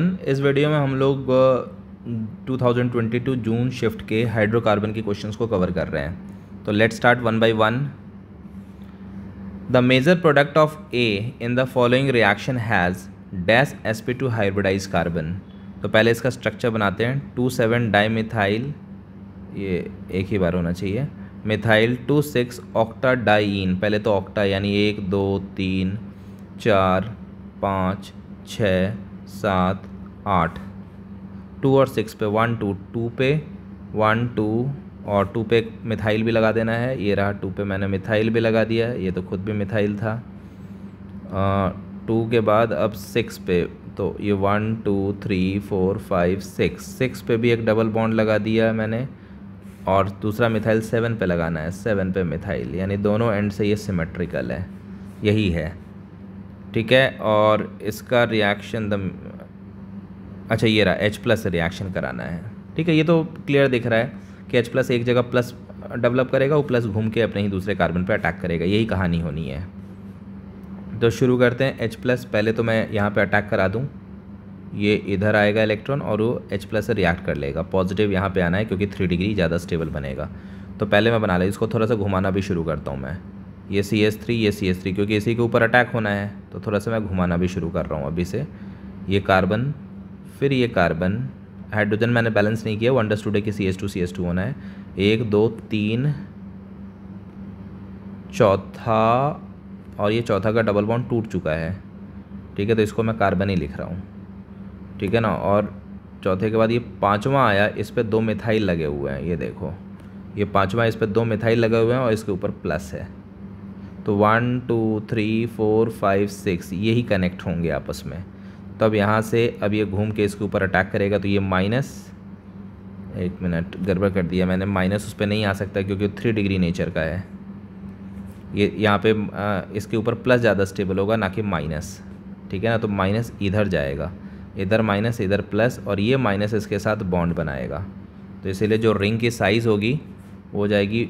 इस वीडियो में हम लोग 2022 जून शिफ्ट के हाइड्रोकार्बन के क्वेश्चंस को कवर कर रहे हैं तो let's start one by one the major product of A in the following reaction has dash S P two hybridise carbon तो पहले इसका स्ट्रक्चर बनाते हैं टू सेवन डाई मिथाइल ये एक ही बार होना चाहिए methyl two six octa diene पहले तो ऑक्टा यानी एक दो तीन चार पाँच छः सात आठ टू और सिक्स पे वन टू टू पे वन टू और टू पे मिथाइल भी लगा देना है ये रहा टू पे मैंने मिथाइल भी लगा दिया है ये तो खुद भी मिथाइल था टू के बाद अब सिक्स पे तो ये one two three four five six six पे भी एक डबल बॉन्ड लगा दिया है मैंने और दूसरा मिथाइल सेवन पे लगाना है सेवन पे मिथाइल यानी दोनों एंड से ये सिमेट्रिकल है यही है ठीक है और इसका रिएक्शन दम अच्छा ये रहा H प्लस रिएक्शन कराना है ठीक है ये तो क्लियर दिख रहा है कि H प्लस एक जगह प्लस डेवलप करेगा वो प्लस घूम के अपने ही दूसरे कार्बन पर अटैक करेगा यही कहानी होनी है तो शुरू करते हैं H प्लस पहले तो मैं यहाँ पे अटैक करा दूँ ये इधर आएगा इलेक्ट्रॉन और वो H प्लस से रिएक्ट कर लेगा पॉजिटिव यहाँ पे आना है क्योंकि थ्री डिग्री ज़्यादा स्टेबल बनेगा तो पहले मैं बना लिया इसको थोड़ा सा घुमाना भी शुरू करता हूँ मैं ये सी एस थ्री ये सी एस थ्री क्योंकि इसी के ऊपर अटैक होना है तो थोड़ा सा मैं घुमाना भी शुरू कर रहा हूँ अभी से ये कार्बन फिर ये कार्बन हाइड्रोजन मैंने बैलेंस नहीं किया वो डस टूडे की C S two C S two होना है एक दो तीन चौथा और ये चौथा का डबल बॉन्ड टूट चुका है ठीक है तो इसको मैं कार्बन ही लिख रहा हूँ ठीक है ना और चौथे के बाद ये पाँचवा आया इस पर दो मिथाइल लगे हुए हैं ये देखो ये पाँचवा इस पर दो मिथाइल लगे हुए हैं और इसके ऊपर प्लस है तो one two three four five six यही कनेक्ट होंगे आपस में तो अब यहाँ से अब ये घूम के इसके ऊपर अटैक करेगा तो ये माइनस एक मिनट गड़बड़ कर दिया मैंने माइनस उस पर नहीं आ सकता क्योंकि थ्री डिग्री नेचर का है ये यहाँ पे इसके ऊपर प्लस ज़्यादा स्टेबल होगा ना कि माइनस ठीक है ना तो माइनस इधर जाएगा इधर माइनस इधर प्लस और ये माइनस इसके साथ बॉन्ड बनाएगा तो इसीलिए जो रिंग की साइज़ होगी वो जाएगी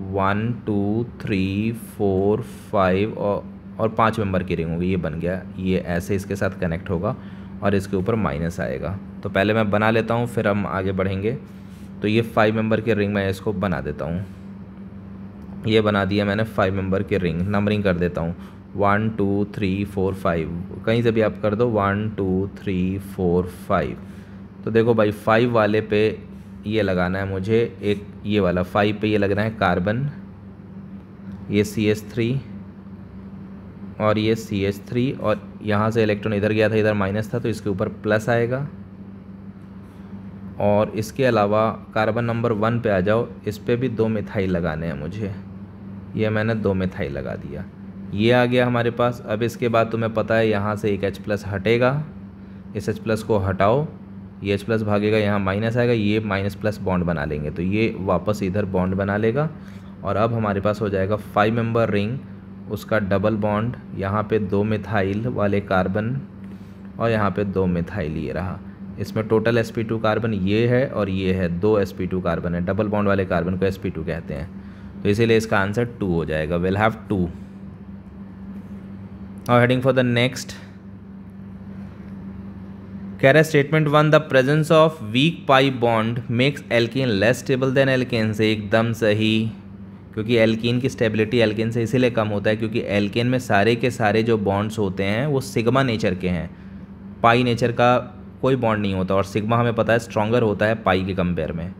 one two three four five और पाँच मेंबर की रिंग होगी ये बन गया ये ऐसे इसके साथ कनेक्ट होगा और इसके ऊपर माइनस आएगा तो पहले मैं बना लेता हूँ फिर हम आगे बढ़ेंगे तो ये फाइव मेंबर की रिंग मैं इसको बना देता हूँ ये बना दिया मैंने फाइव मेंबर की रिंग नंबरिंग कर देता हूँ one two three four five कहीं से भी आप कर दो one two three four five तो देखो भाई फाइव वाले पे ये लगाना है मुझे एक ये वाला फाइव पे ये लगना है कार्बन ये सी एस थ्री और ये सी एच थ्री और यहाँ से इलेक्ट्रॉन इधर गया था इधर माइनस था तो इसके ऊपर प्लस आएगा और इसके अलावा कार्बन नंबर वन पे आ जाओ इस पर भी दो मिथाई लगाने हैं मुझे ये मैंने दो मिथाई लगा दिया ये आ गया हमारे पास अब इसके बाद तुम्हें पता है यहाँ से एक एच प्लस हटेगा इस एच प्लस को हटाओ ये एच प्लस भागेगा यहाँ माइनस आएगा ये माइनस प्लस बॉन्ड बना लेंगे तो ये वापस इधर बॉन्ड बना लेगा और अब हमारे पास हो जाएगा फाइव मेंबर रिंग उसका डबल बॉन्ड यहाँ पे दो मिथाइल वाले कार्बन और यहाँ पे दो मिथाइल ये रहा इसमें टोटल एस कार्बन ये है और ये है दो एस कार्बन है डबल बॉन्ड वाले कार्बन को एस कहते हैं तो इसीलिए इसका आंसर टू हो जाएगा विल हैव टू और हेडिंग फॉर द नेक्स्ट कह रहे हैं statement one the presence of weak pi bond makes alkene less stable than alkane से एकदम सही क्योंकि एल्किन की स्टेबिलिटी एल्किन से इसीलिए कम होता है क्योंकि एल्किन में सारे के सारे जो बॉन्ड्स होते हैं वो सिग्मा नेचर के हैं पाई नेचर का कोई बॉन्ड नहीं होता और सिग्मा हमें पता है स्ट्रॉगर होता है पाई के कंपेयर में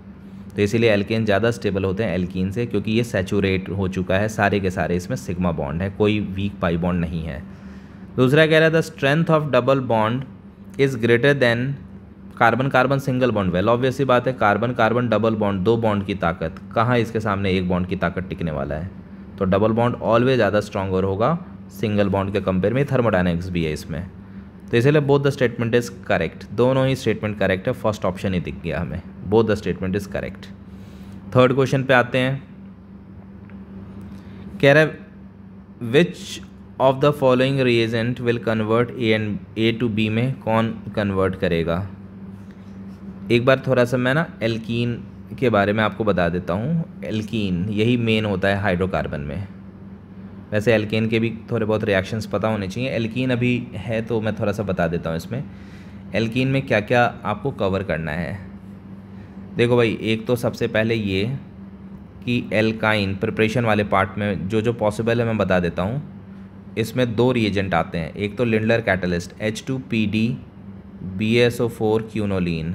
तो इसीलिए एल्केन ज़्यादा स्टेबल होते हैं एल्किन से क्योंकि ये सेचूरेट हो चुका है सारे के सारे इसमें सिग्मा बॉन्ड है कोई वीक पाई बॉन्ड नहीं है दूसरा कह रहा था strength of double bond is greater than carbon carbon single bond well obviously बात है कार्बन कार्बन डबल बॉन्ड दो बॉन्ड की ताकत कहाँ इसके सामने एक बॉन्ड की ताकत टिकने वाला है तो डबल बॉन्ड ऑलवेज ज़्यादा स्ट्रॉगर होगा सिंगल बॉन्ड के कंपेयर में थर्मोडाइनिक्स भी है इसमें तो इसलिए both the statement is correct दोनों ही स्टेटमेंट करेक्ट है फर्स्ट ऑप्शन ही दिख गया हमें both the statement is correct third question पे आते हैं कह रहे which of the following reagent will convert A and A to B में कौन कन्वर्ट करेगा एक बार थोड़ा सा मैं ना एल्कीन के बारे में आपको बता देता हूँ एल्कीन यही मेन होता है हाइड्रोकार्बन में वैसे एल्केन के भी थोड़े बहुत रिएक्शंस पता होने चाहिए एल्कीन अभी है तो मैं थोड़ा सा बता देता हूँ इसमें एल्कीन में क्या क्या आपको कवर करना है देखो भाई एक तो सबसे पहले ये कि एल्काइन प्रिपरेशन वाले पार्ट में जो जो पॉसिबल है मैं बता देता हूँ इसमें दो रिएजेंट आते हैं एक तो Lindlar catalyst H two P D B S O four quinoline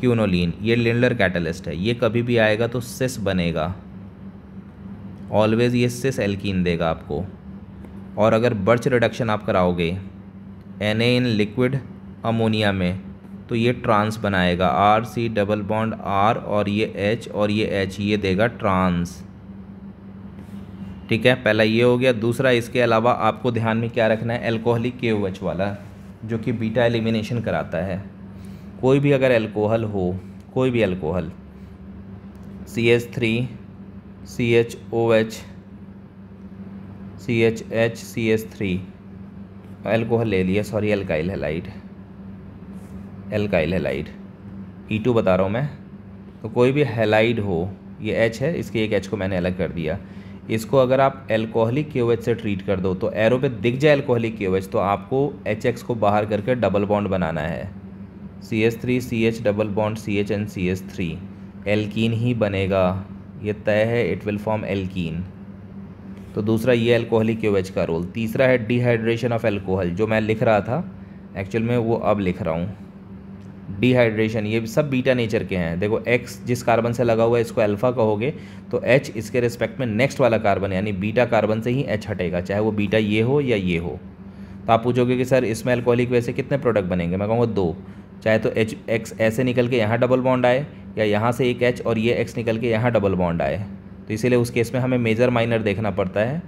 quinoline ये लिंडलर कैटलिस्ट है ये कभी भी आएगा तो सिस बनेगा ऑलवेज़ ये सिस एल्कीन देगा आपको और अगर बर्च रिडक्शन आप कराओगे N A in liquid ammonia में तो ये ट्रांस बनाएगा R C double bond R और ये एच और ये एच ये देगा ट्रांस ठीक है पहला ये हो गया दूसरा इसके अलावा आपको ध्यान में क्या रखना है एल्कोहलिक के वाला जो कि बीटा एलिमिनेशन कराता है कोई भी अगर एल्कोहल हो कोई भी alcohol C H three C H O H C H H C H three alcohol ले लिया sorry alkyl halide alkyl halide E two बता रहा हूँ मैं तो कोई भी हेलाइड हो ये एच है इसके एक एच को मैंने अलग कर दिया इसको अगर आप एल्कोहलिक के से ट्रीट कर दो तो एरो पे दिख जाए एल्कोहलिक के तो आपको एच को बाहर करके डबल बॉन्ड बनाना है C S three C H double bond C H and C S three alkene ही बनेगा ये तय है इट विल फॉर्म एल्कीन तो दूसरा ये एल्कोहलिक के का रोल तीसरा है डिहाइड्रेशन ऑफ एल्कोहल जो मैं लिख रहा था एक्चुअल में वो अब लिख रहा हूँ डिहाइड्रेशन ये सब बीटा नेचर के हैं देखो एक्स जिस कार्बन से लगा हुआ है इसको अल्फा कहोगे तो एच इसके रिस्पेक्ट में नेक्स्ट वाला कार्बन यानी बीटा कार्बन से ही एच हटेगा चाहे वो बीटा ये हो या ये हो तो आप पूछोगे कि सर इसमें अल्कोहलिक वैसे कितने प्रोडक्ट बनेंगे मैं कहूँगा दो चाहे तो एच एक्स ऐसे निकल के यहाँ डबल बॉन्ड आए या यहाँ से एक एच और ये एक्स निकल के यहाँ डबल बॉन्ड आए तो इसीलिए उस केस में हमें मेजर माइनर देखना पड़ता है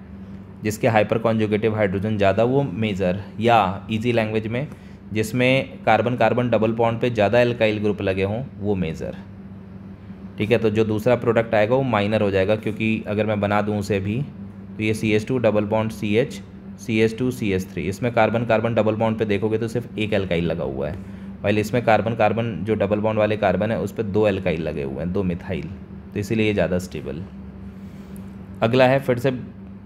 जिसके हाइपर कॉन्जुगेटिव हाइड्रोजन ज़्यादा वो मेजर या इजी लैंग्वेज में जिसमें कार्बन कार्बन डबल पॉन्ड पे ज़्यादा एल्काइल ग्रुप लगे हों वो मेज़र ठीक है तो जो दूसरा प्रोडक्ट आएगा वो माइनर हो जाएगा क्योंकि अगर मैं बना दूँ उसे भी तो ये C S two double bond C H C S two C S three इसमें कार्बन कार्बन डबल बॉन्ड पे देखोगे तो सिर्फ एक एल्काइल लगा हुआ है वाइल इसमें कार्बन कार्बन जो डबल बॉन्ड वाले कार्बन है उस पर दो एल्काइल लगे हुए हैं दो मिथाइल तो इसीलिए ये ज़्यादा स्टेबल अगला है फिर से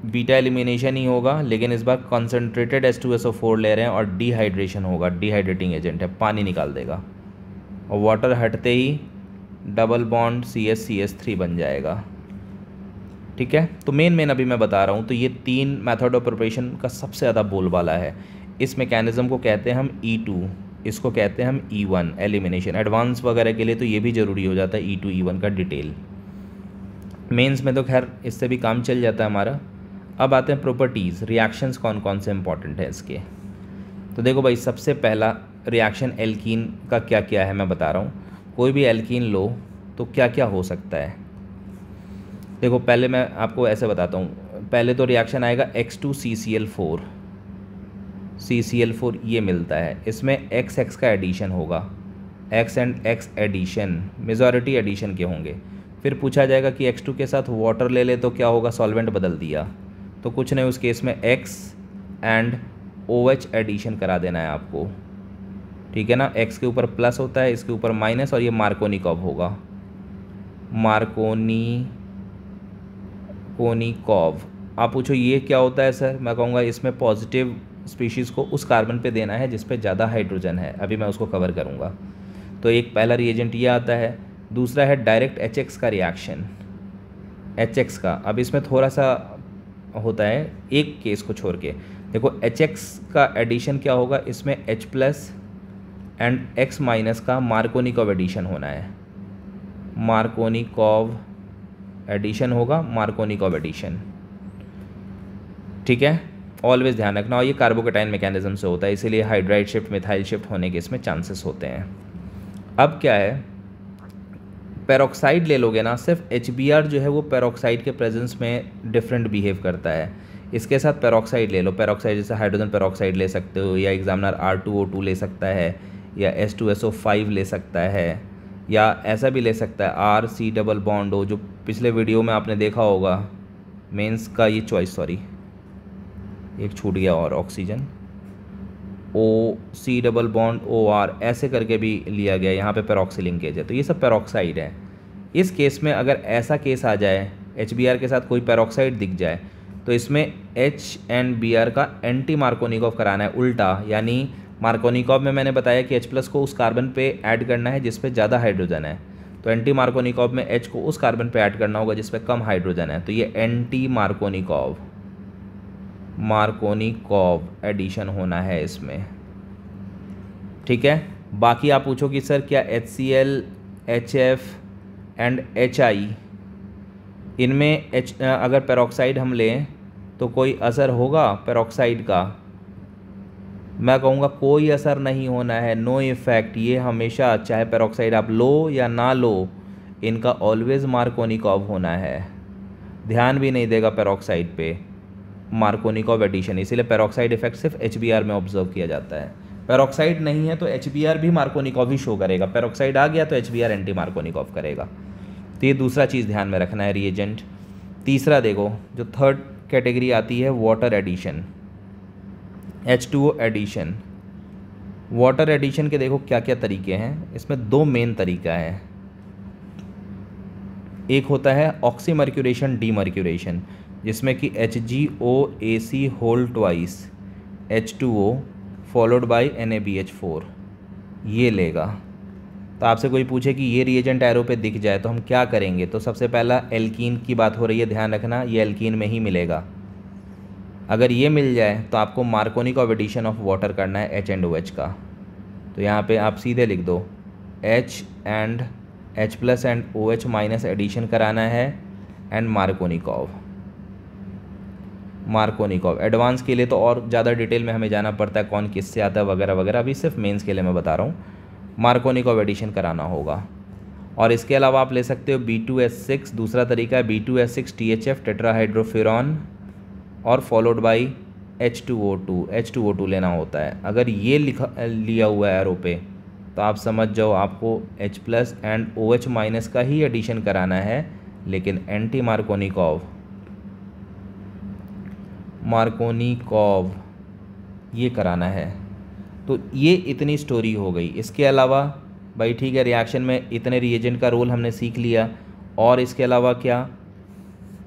बीटा एलिमिनेशन ही होगा लेकिन इस बार concentrated S two S O four ले रहे हैं और डिहाइड्रेशन होगा डिहाइड्रेटिंग एजेंट है पानी निकाल देगा और वाटर हटते ही double bond C S C S three बन जाएगा ठीक है तो मेन मेन अभी मैं बता रहा हूँ तो ये तीन मेथड ऑफ प्रिपरेशन का सबसे ज़्यादा बोलबाला है इस मेकेनिज़्म को कहते हैं हम ई e टू इसको कहते हैं हम ई वन एलिमिनेशन एडवांस वगैरह के लिए तो ये भी ज़रूरी हो जाता है ई टू ई वन का डिटेल मेंस में तो खैर इससे भी काम चल जाता है हमारा अब आते हैं प्रॉपर्टीज़ रिएक्शंस कौन कौन से इंपॉर्टेंट हैं इसके तो देखो भाई सबसे पहला रिएक्शन एल्कीन का क्या क्या है मैं बता रहा हूँ कोई भी एल्कीन लो तो क्या क्या हो सकता है देखो पहले मैं आपको ऐसे बताता हूँ पहले तो रिएक्शन आएगा X two C C L four C C L four ये मिलता है इसमें एक्स एक्स का एडिशन होगा X and X addition majority addition के होंगे फिर पूछा जाएगा कि एक्स टू के साथ वाटर ले ले तो क्या होगा सॉल्वेंट बदल दिया तो कुछ नहीं उस केस में X and O H addition करा देना है आपको ठीक है ना एक्स के ऊपर प्लस होता है इसके ऊपर माइनस और ये मार्कोनी कॉब होगा मार्कोनी कोनी कॉब आप पूछो ये क्या होता है सर मैं कहूँगा इसमें पॉजिटिव स्पीशीज़ को उस कार्बन पे देना है जिस पे ज़्यादा हाइड्रोजन है अभी मैं उसको कवर करूँगा तो एक पहला रिएजेंट ये आता है दूसरा है डायरेक्ट एच का रिएक्शन एच का अब इसमें थोड़ा सा होता है एक केस को छोड़ के देखो एच एक्स का एडिशन क्या होगा इसमें H plus and X minus का मार्कोनिकॉव एडिशन होना है मार्कोनिकॉव एडिशन होगा मार्कोनिकॉव एडिशन ठीक है ऑलवेज ध्यान रखना और ये कार्बोकेटाइन मैकेनिज्म से होता है इसीलिए हाइड्राइड शिफ्ट मिथाइल शिफ्ट होने के इसमें चांसेस होते हैं अब क्या है पेरोक्साइड ले लोगे ना सिर्फ एच जो है वो पेरोक्साइड के प्रेजेंस में डिफरेंट बिहेव करता है इसके साथ पेरोक्साइड ले लो पेरोक्साइड जैसे हाइड्रोजन पेरोक्साइड ले सकते हो या एग्जामिनर आर ले सकता है या एस ले सकता है या ऐसा भी ले सकता है आर सी डबल बॉन्ड हो जो पिछले वीडियो में आपने देखा होगा मेंस का ये चॉइस सॉरी एक छूट गया और oxygen O C double bond O R ऐसे करके भी लिया गया यहाँ पे पेरोक्सी लिंकेज है तो ये सब पेरोक्साइड है इस केस में अगर ऐसा केस आ जाए एच बी आर के साथ कोई पेरोक्साइड दिख जाए तो इसमें एच एंड बी आर का एंटी मार्कोनिकॉव कराना है उल्टा यानी मार्कोनिकॉफ में मैंने बताया कि एच प्लस को उस कार्बन पे ऐड करना है जिसपे ज़्यादा हाइड्रोजन है तो एंटी मार्कोनिकॉफ में एच को उस कार्बन पे ऐड करना होगा जिसपे कम हाइड्रोजन है तो ये anti Markovnikov Markovnikov addition होना है इसमें ठीक है बाकी आप पूछो कि सर क्या H C L H F and H I इनमें एच अगर पेरोक्साइड हम लें तो कोई असर होगा पेरोक्साइड का मैं कहूँगा कोई असर नहीं होना है नो इफ़ेक्ट ये हमेशा चाहे पेरोक्साइड आप लो या ना लो इनका ऑलवेज़ कॉव होना है ध्यान भी नहीं देगा पेरोक्साइड पे मार्कोनिकॉव एडिशन इसीलिए पेरोक्साइड इफेक्ट सिर्फ एच में ऑब्जर्व किया जाता है पेरोक्साइड नहीं है तो एच भी मार्कोनिकॉव ही शो करेगा पेरोक्साइड आ गया तो एच एंटी मार्कोनिकॉव करेगा तो ये दूसरा चीज़ ध्यान में रखना है रिएजेंट तीसरा देखो जो थर्ड कैटेगरी आती है water addition H two addition water addition के देखो क्या क्या तरीके हैं इसमें दो मेन तरीका है एक होता है ऑक्सीमर्क्यूरेशन डीमर्क्यूरेशन जिसमें कि H G O A C whole twice H two O followed by N A B H four ये लेगा तो आपसे कोई पूछे कि ये रिएजेंट एरो पे दिख जाए तो हम क्या करेंगे तो सबसे पहला एल्कीन की बात हो रही है ध्यान रखना ये एल्कीन में ही मिलेगा अगर ये मिल जाए तो आपको मार्कोनी एडिशन ऑफ वाटर करना है एच एंड ओ एच का तो यहाँ पे आप सीधे लिख दो H and H plus and O H minus addition कराना है एंड मार्कोनिकॉव मार्कोनिकॉव एडवांस के लिए तो और ज़्यादा डिटेल में हमें जाना पड़ता है कौन किससे आता है वगैरह वगैरह अभी सिर्फ मेंस के लिए मैं बता रहा हूँ मार्कोनिकॉव एडिशन कराना होगा और इसके अलावा आप ले सकते हो बी टू एस सिक्स दूसरा तरीका है B two S six T H F tetrahydrofuran और followed by H two O two H two O two लेना होता है अगर ये लिखा लिया हुआ है एरो पे तो आप समझ जाओ आपको H plus and O H minus का ही एडिशन कराना है लेकिन एंटी मार्कोनिकॉव मार्कोनी कॉब ये कराना है तो ये इतनी स्टोरी हो गई इसके अलावा भाई ठीक है रिएक्शन में इतने रिएजेंट का रोल हमने सीख लिया और इसके अलावा क्या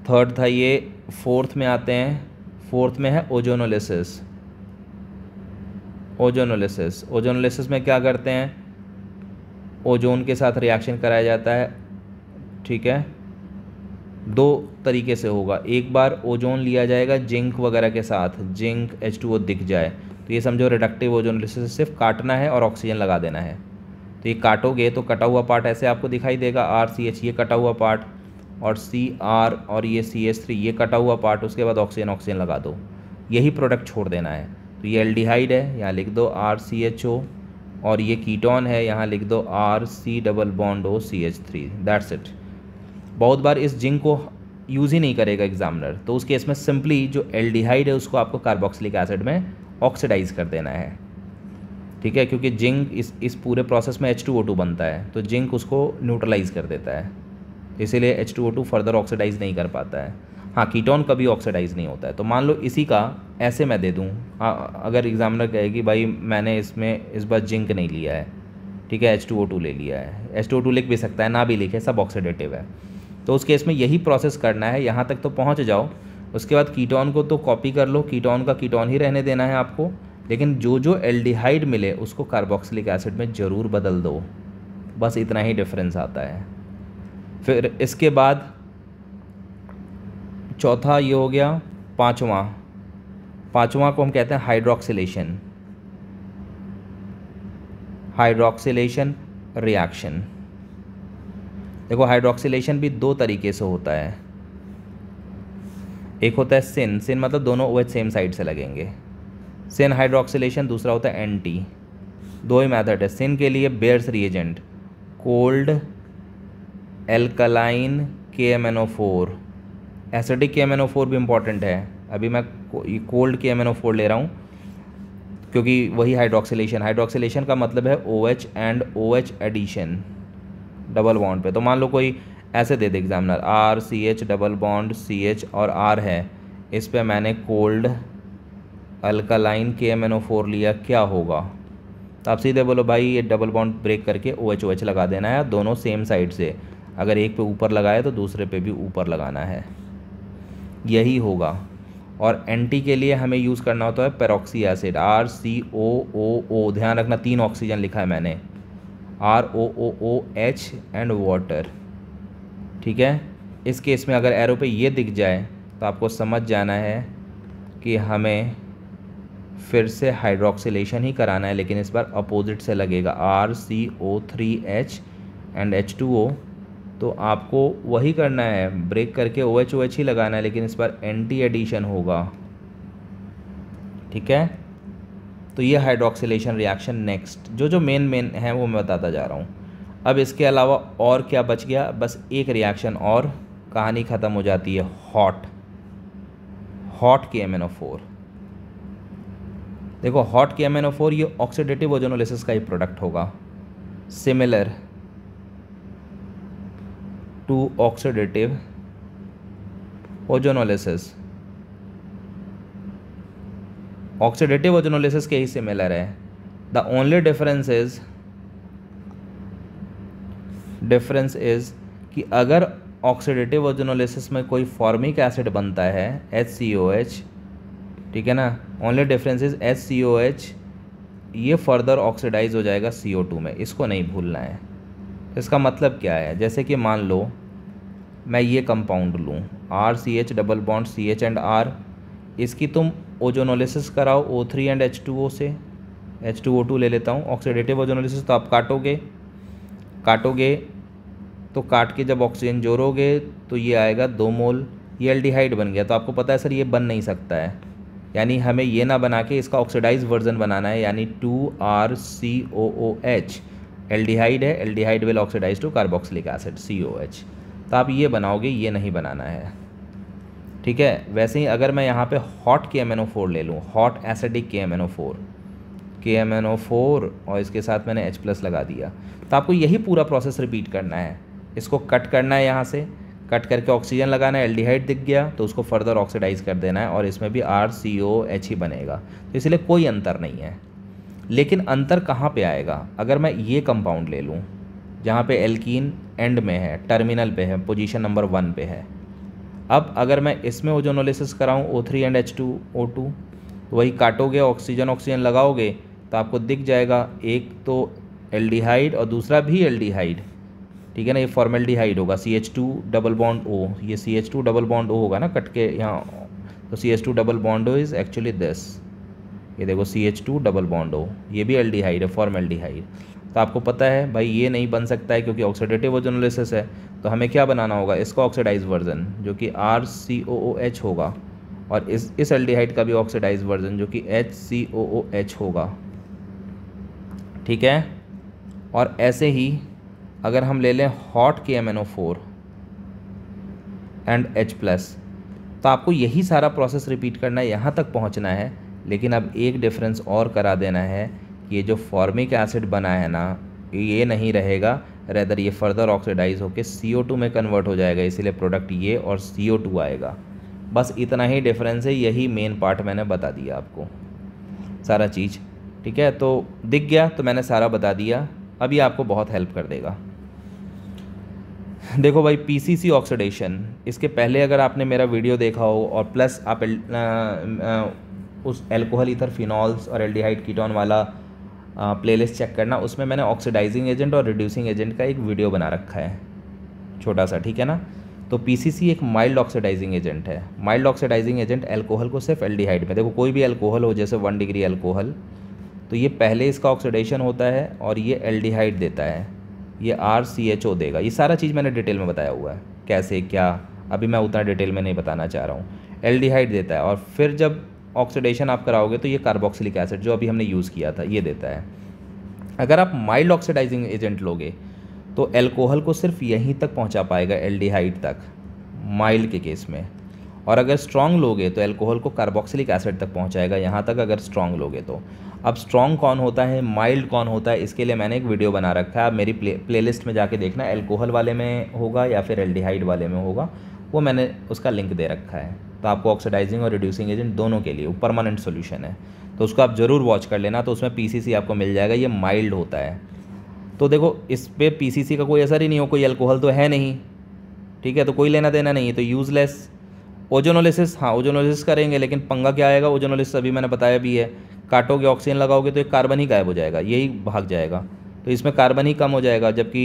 थर्ड था ये फोर्थ में आते हैं फोर्थ में है ओजोनोलिसिस ओजोनोलिसिस ओजोनोलिसिस में क्या करते हैं ओजोन के साथ रिएक्शन कराया जाता है ठीक है दो तरीके से होगा एक बार ओजोन लिया जाएगा जिंक वगैरह के साथ जिंक एच टू ओ दिख जाए तो ये समझो रिडक्टिव ओजोन से सिर्फ काटना है और ऑक्सीजन लगा देना है तो ये काटोगे तो कटा हुआ पार्ट ऐसे आपको दिखाई देगा आर सी एच ये कटा हुआ पार्ट और सी आर और ये सी एच थ्री ये कटा हुआ पार्ट उसके बाद ऑक्सीजन ऑक्सीजन लगा दो यही प्रोडक्ट छोड़ देना है तो ये एल्डिहाइड है यहाँ लिख दो आर सी एच ओ और ये कीटोन है यहाँ लिख दो R C double bond O C H three that's it बहुत बार इस जिंक को यूज़ ही नहीं करेगा एग्जामिनर तो उस केस में सिंपली जो एल्डिहाइड है उसको आपको कार्बोक्सिलिक एसिड में ऑक्सीडाइज कर देना है ठीक है क्योंकि जिंक इस इस पूरे प्रोसेस में एच बनता है तो जिंक उसको न्यूट्रलाइज कर देता है इसीलिए एच फर्दर ऑक्सीडाइज नहीं कर पाता है हाँ कीटोन कभी ऑक्सीडाइज नहीं होता है तो मान लो इसी का ऐसे मैं दे दूँ हाँ, अगर एग्जामिनर कहे कि भाई मैंने इसमें इस बार जिंक नहीं लिया है ठीक है एच ले लिया है एच लिख भी सकता है ना भी लिखे सब ऑक्सीडेटिव है तो उस केस में यही प्रोसेस करना है यहाँ तक तो पहुँच जाओ उसके बाद कीटोन को तो कॉपी कर लो कीटोन का कीटोन ही रहने देना है आपको लेकिन जो जो एल्डिहाइड मिले उसको कार्बोक्सिलिक एसिड में ज़रूर बदल दो बस इतना ही डिफरेंस आता है फिर इसके बाद चौथा ये हो गया पाँचवा पाँचवा को हम कहते हैं हाइड्रोक्सीलेशन हाइड्रोक्सीलेशन रिएक्शन देखो हाइड्रोक्सीलेशन भी दो तरीके से होता है एक होता है सिन सिन मतलब दोनों ओ सेम साइड से लगेंगे सिन हाइड्रोक्सीलेशन दूसरा होता है एंटी दो ही मैथड है सिन के लिए Baeyer's reagent cold alkaline K M N O four acidic K M N O four भी इम्पॉर्टेंट है अभी मैं कोल्ड के एम एन ओ फोर ले रहा हूँ क्योंकि वही हाइड्रोक्सीलेशन हाइड्रोक्सीलेशन का मतलब है O H and O H addition double bond पे तो मान लो कोई ऐसे दे दे examiner R C H double bond C H और आर है इस पर मैंने cold alkaline K M N O four लिया क्या होगा तो आप सीधे बोलो भाई ये डबल बॉन्ड ब्रेक करके ओ एच ओ एच लगा देना है दोनों सेम साइड से अगर एक पे ऊपर लगाए तो दूसरे पे भी ऊपर लगाना है यही होगा और एंटी के लिए हमें यूज़ करना होता है peroxy acid R C O O O ध्यान रखना तीन ऑक्सीजन लिखा है मैंने R O O O H and water ठीक है इस केस में अगर एरो पे ये दिख जाए तो आपको समझ जाना है कि हमें फिर से हाइड्रोक्सीलेशन ही कराना है लेकिन इस बार अपोजिट से लगेगा R C O three H and H two O तो आपको वही करना है ब्रेक करके ओ एच ओ एच ही लगाना है लेकिन इस बार एंटी एडिशन होगा ठीक है तो ये हाइड्रोक्सीलेशन रिएक्शन नेक्स्ट जो जो मेन मेन है वो मैं बताता जा रहा हूँ अब इसके अलावा और क्या बच गया बस एक रिएक्शन और कहानी ख़त्म हो जाती है हॉट हॉट के एम देखो हॉट के एम ये ऑक्सीडेटिव ओजोनोलिसिस का ही प्रोडक्ट होगा similar to oxidative ozonolysis oxidative ozonolysis के ही सिमिलर है the only difference is difference is कि अगर ऑक्सीडेटिव ओजोनोलिसिस में कोई फॉर्मिक एसिड बनता है एच सी ओ एच ठीक है ना only difference is H C O H ये फर्दर ऑक्सीडाइज हो जाएगा सी ओ टू में इसको नहीं भूलना है इसका मतलब क्या है जैसे कि मान लो मैं ये कंपाउंड लूँ R C H double bond C H and R इसकी तुम ओजोनोलिसिस कराओ O three and H two O से एच टू ओ टू ले लेता हूँ ऑक्सीडेटिव ओजोनोलिसिस तो आप काटोगे काटोगे तो काट के जब ऑक्सीजन जोड़ोगे तो ये आएगा दो मोल ये एल्डिहाइड बन गया तो आपको पता है सर ये बन नहीं सकता है यानी हमें ये ना बना के इसका ऑक्सीडाइज वर्जन बनाना है यानी two R C O O H aldehyde है aldehyde will oxidise to carboxylic acid C O H तो आप ये बनाओगे ये नहीं बनाना है ठीक है वैसे ही अगर मैं यहाँ पे hot K M N O four ले लूँ hot acidic K M N O four K M N O four और इसके साथ मैंने एच प्लस लगा दिया तो आपको यही पूरा प्रोसेस रिपीट करना है इसको कट करना है यहाँ से कट करके ऑक्सीजन लगाना है एल्डिहाइड दिख गया तो उसको फर्दर ऑक्सीडाइज कर देना है और इसमें भी आर सी ओ एच ही बनेगा तो इसलिए कोई अंतर नहीं है लेकिन अंतर कहाँ पे आएगा अगर मैं ये कंपाउंड ले लूँ जहाँ पे एल्कीन एंड में है टर्मिनल पे है पोजीशन नंबर वन पे है अब अगर मैं इसमें ओजोनोलिसिस कराऊँ O three and H two O two वही काटोगे ऑक्सीजन ऑक्सीजन लगाओगे तो आपको दिख जाएगा एक तो एल और दूसरा भी एल ठीक है ना ये फॉर्मेल्डिहाइड होगा C H two double bond O ये C H two double bond O होगा ना कट के यहाँ तो C H two double bond O is actually this ये देखो C H two double bond O ये भी एल है फॉर्मेल्डिहाइड तो आपको पता है भाई ये नहीं बन सकता है क्योंकि ऑक्सीडेटिव ओजोनोलिसिस है तो हमें क्या बनाना होगा इसका ऑक्सीडाइज वर्जन जो कि are C O O H होगा और इस इस एल्डिहाइड का भी ऑक्सीडाइज वर्जन जो कि H C O O H होगा ठीक है और ऐसे ही अगर हम ले लें hot K M N O four and H plus तो आपको यही सारा प्रोसेस रिपीट करना है यहाँ तक पहुँचना है लेकिन अब एक डिफरेंस और करा देना है कि ये जो फॉर्मिक एसिड बना है ना ये नहीं रहेगा रेदर ये फर्दर ऑक्सीडाइज होकर सी ओ टू में कन्वर्ट हो जाएगा इसीलिए प्रोडक्ट ये और सी ओ टू आएगा बस इतना ही डिफरेंस है यही मेन पार्ट मैंने बता दिया आपको सारा चीज़ ठीक है तो दिख गया तो मैंने सारा बता दिया अभी आपको बहुत हेल्प कर देगा देखो भाई पीसीसी ऑक्सीडेशन इसके पहले अगर आपने मेरा वीडियो देखा हो और प्लस आप एल, आ, आ, उस एल्कोहल इथर फिनॉल्स और एल्डिहाइड कीटोन वाला प्लेलिस्ट चेक करना उसमें मैंने ऑक्सीडाइजिंग एजेंट और रिड्यूसिंग एजेंट का एक वीडियो बना रखा है छोटा सा ठीक है ना तो पीसीसी एक माइल्ड ऑक्सीडाइजिंग एजेंट है माइल्ड ऑक्सीडाइजिंग एजेंट एल्कोहल को सिर्फ एल्डिहाइड में देखो कोई भी एल्कोहल हो जैसे वन डिग्री एल्कोहल तो ये पहले इसका ऑक्सीडेशन होता है और ये एल्डिहाइड देता है ये आर सी एच ओ देगा ये सारा चीज़ मैंने डिटेल में बताया हुआ है कैसे क्या अभी मैं उतना डिटेल में नहीं बताना चाह रहा हूँ एल देता है और फिर जब ऑक्सीडेशन आप कराओगे तो ये कार्बोक्सिलिक एसिड जो अभी हमने यूज़ किया था ये देता है अगर आप माइल्ड ऑक्सीडाइजिंग एजेंट लोगे तो एल्कोहल को सिर्फ यहीं तक पहुंचा पाएगा एल्डिहाइड तक माइल्ड के केस में और अगर स्ट्रॉन्ग लोगे तो एल्कोहल को कार्बोक्सिलिक एसिड तक पहुंचाएगा यहाँ तक अगर स्ट्रॉन्ग लोगे तो अब स्ट्रॉन्ग कौन होता है माइल्ड कौन होता है इसके लिए मैंने एक वीडियो बना रखा है आप मेरी प्ले लिस्ट में जाके देखना एल्कोहल वाले में होगा या फिर एल्डिहाइड वाले में होगा वो मैंने उसका लिंक दे रखा है तो आपको ऑक्सीडाइजिंग और रिड्यूसिंग एजेंट दोनों के लिए परमानेंट सोल्यूशन है तो उसको आप ज़रूर वॉच कर लेना तो उसमें पी आपको मिल जाएगा ये माइल्ड होता है तो देखो इस पर पी का कोई असर ही नहीं हो कोई अल्कोहल तो है नहीं ठीक है तो कोई लेना देना नहीं है तो यूज़लेस ओजोनोलिसिस हाँ ओजोनोलिसिस करेंगे लेकिन पंगा क्या आएगा ओजोनोलिसिस अभी मैंने बताया भी है काटोगे ऑक्सीजन लगाओगे तो एक कार्बन ही गायब हो जाएगा यही भाग जाएगा तो इसमें कार्बन ही कम हो जाएगा जबकि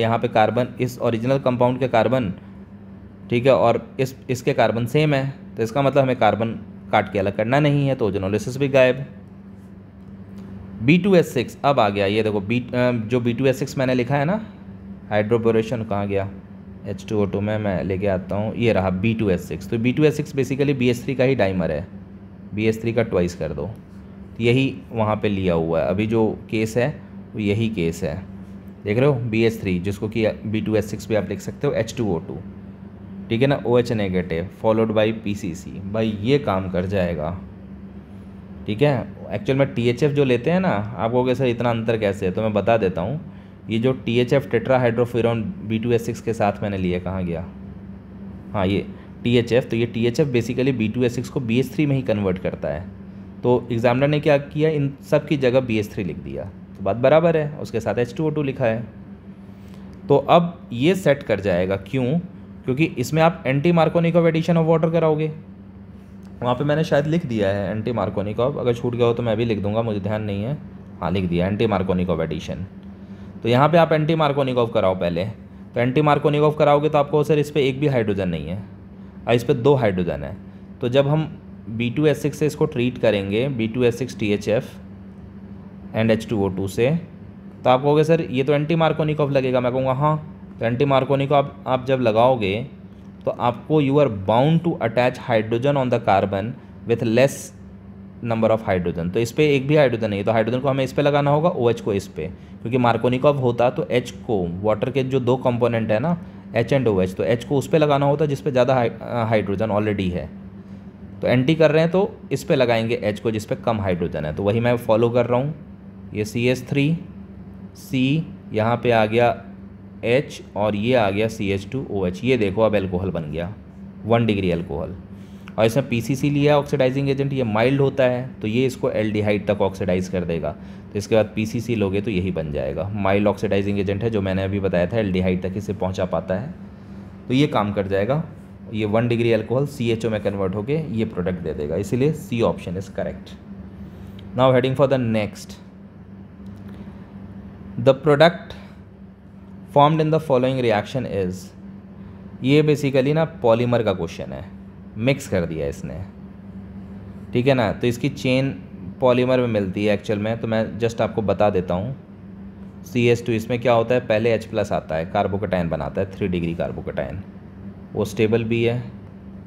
यहाँ पे कार्बन इस ओरिजिनल कंपाउंड के कार्बन ठीक है और इस इसके कार्बन सेम है तो इसका मतलब हमें कार्बन काट के अलग करना नहीं है तो ओजोनोलिसिस भी गायब बी टू एस सिक्स अब आ गया ये देखो बी जो बी टू एस सिक्स मैंने लिखा है ना हाइड्रोपोरेशन कहाँ गया एच टू ओ टू में मैं लेके आता हूँ ये रहा बी टू एस सिक्स तो B two S six basically B S three का ही डाइमर है बी एस थ्री का ट्वाइस कर दो तो यही वहाँ पे लिया हुआ है अभी जो केस है वो यही केस है देख रहे हो बी एस थ्री जिसको कि बी टू एस सिक्स भी आप लिख सकते हो एच टू ओ टू ठीक है ना O H negative followed by P C C भाई ये काम कर जाएगा ठीक है एक्चुअल में टी एच एफ जो लेते हैं ना आप कहोगे सर इतना अंतर कैसे है तो मैं बता देता हूँ ये जो T H F tetra tetrahydrofuran B two S six के साथ मैंने लिए कहाँ गया हाँ ये टी एच एफ तो ये T H F basically B two S six को बी एस थ्री में ही कन्वर्ट करता है तो एग्जामिनर ने क्या किया इन सब की जगह बी एस थ्री लिख दिया तो बात बराबर है उसके साथ एच टू ओ टू लिखा है तो अब ये सेट कर जाएगा क्यों क्योंकि इसमें आप anti Markovnikov of addition of water कराओगे वहाँ पे मैंने शायद लिख दिया है एंटी ऑफ अगर छूट गया हो तो मैं भी लिख दूंगा मुझे ध्यान नहीं है हाँ लिख दिया एंटी ऑफ एडिशन तो यहाँ पे आप एंटी मार्कोनिक ऑफ कराओ पहले तो एंटी मार्कोनिक ऑफ कराओगे तो आपको सर इस पर एक भी हाइड्रोजन नहीं है और हाँ, इस पर दो हाइड्रोजन है तो जब हम बी टू एस सिक्स से इसको ट्रीट करेंगे B two S six T H F and H two O two से तो आप कहोगे सर ये तो एंटी मार्कोनिक ऑफ लगेगा मैं कहूँगा हाँ एंटी मार्कोनी को आप आप जब लगाओगे तो आपको you are bound to attach hydrogen on the carbon with less number of hydrogen तो इस पर एक भी हाइड्रोजन नहीं है तो हाइड्रोजन को हमें इस पर लगाना होगा ओ OH को इस पर क्योंकि मार्कोनी को अब होता तो एच को वाटर के जो दो कंपोनेंट है ना एच एंड ओ एच तो एच को उस पर लगाना होता जिस पर ज़्यादा हाइड्रोजन ऑलरेडी है तो एंटी कर रहे हैं तो इस पर लगाएंगे एच को जिस पर कम हाइड्रोजन है तो वही मैं फॉलो कर रहा हूँ ये सी एस थ्री सी यहाँ पर आ गया एच और ये आ गया C H two O H ये देखो अब एल्कोहल बन गया वन डिग्री एल्कोहल और इसमें पी सी सी लिया ऑक्सीडाइजिंग एजेंट ये माइल्ड होता है तो ये इसको हाइट तक ऑक्सीडाइज कर देगा तो इसके बाद पी सी सी लोगे तो यही बन जाएगा माइल्ड ऑक्सीडाइजिंग एजेंट है जो मैंने अभी बताया था हाइट तक इसे पहुँचा पाता है तो ये काम कर जाएगा ये one degree alcohol C H O में कन्वर्ट होके ये प्रोडक्ट दे देगा इसीलिए C option is correct now heading for the next the product formed in the following reaction is ये बेसिकली ना पॉलीमर का क्वेश्चन है मिक्स कर दिया इसने ठीक है ना तो इसकी चेन पॉलीमर में मिलती है एक्चुअल में तो मैं जस्ट आपको बता देता हूँ सी एस टू इसमें क्या होता है पहले एच प्लस आता है कार्बोकटाइन बनाता है थ्री डिग्री कार्बोकटाइन वो स्टेबल भी है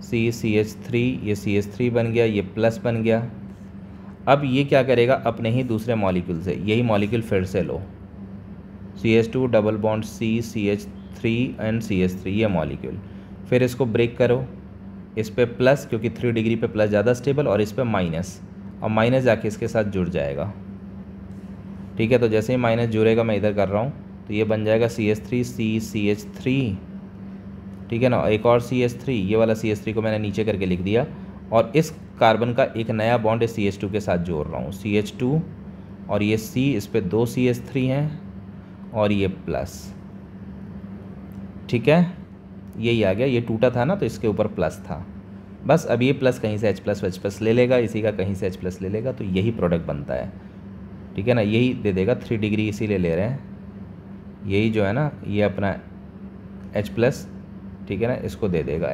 सी सी एच थ्री ये सी एच थ्री बन गया ये प्लस बन गया अब ये क्या करेगा अपने ही दूसरे मॉलिक्यूल से यही मॉलिक्यूल फिर से लो C H two double bond C C H three and C H three ये मॉलिक्यूल फिर इसको ब्रेक करो इस पर प्लस क्योंकि थ्री डिग्री पे प्लस ज़्यादा स्टेबल और इस पर माइनस और माइनस जाके इसके साथ जुड़ जाएगा ठीक है तो जैसे ही माइनस जुड़ेगा मैं इधर कर रहा हूँ तो ये बन जाएगा C H three C C H three ठीक है ना एक और सी एच थ्री ये वाला सी एच थ्री को मैंने नीचे करके लिख दिया और इस कार्बन का एक नया बॉन्ड सी एच टू के साथ जोड़ रहा हूँ सी एच टू और ये सी इस पर दो सी एच थ्री हैं और ये प्लस ठीक है यही आ गया ये टूटा था ना तो इसके ऊपर प्लस था बस अब ये प्लस कहीं से एच प्लस एच प्लस ले लेगा इसी का कहीं से एच प्लस ले लेगा तो यही प्रोडक्ट बनता है ठीक है ना यही दे देगा थ्री डिग्री इसी ले रहे हैं यही जो है ना ये अपना एच प्लस ठीक है ना इसको दे देगा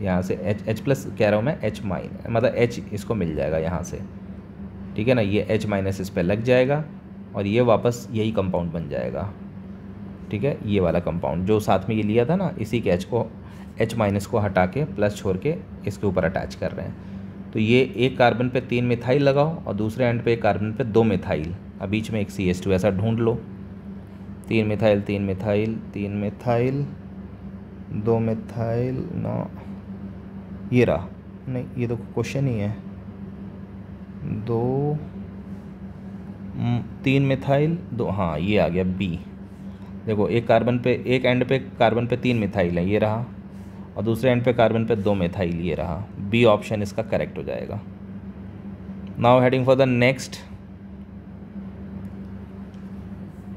यहाँ से एच एच प्लस कह रहा हूँ मैं एच माइन मतलब एच इसको मिल जाएगा यहाँ से ठीक है ना ये एच माइनस इस पर लग जाएगा और ये वापस यही कंपाउंड बन जाएगा ठीक है ये वाला कंपाउंड जो साथ में ये लिया था ना इसी के एच को एच माइनस को हटा के प्लस छोड़ के इसके ऊपर अटैच कर रहे हैं तो ये एक कार्बन पे तीन मिथाइल लगाओ और दूसरे एंड पे एक कार्बन पे दो मिथाइल और बीच में एक सी एस टू ऐसा ढूंढ लो तीन मिथाइल तीन मिथाइल तीन मिथाइल दो मिथाइल नौ ये रहा नहीं ये तो क्वेश्चन ही है दो हम्म, तीन मिथाइल दो हाँ ये आ गया बी देखो एक कार्बन पे एक एंड पे कार्बन पे तीन मिथाइल है ये रहा और दूसरे एंड पे कार्बन पे दो मिथाइल ये रहा बी ऑप्शन इसका करेक्ट हो जाएगा now heading for the next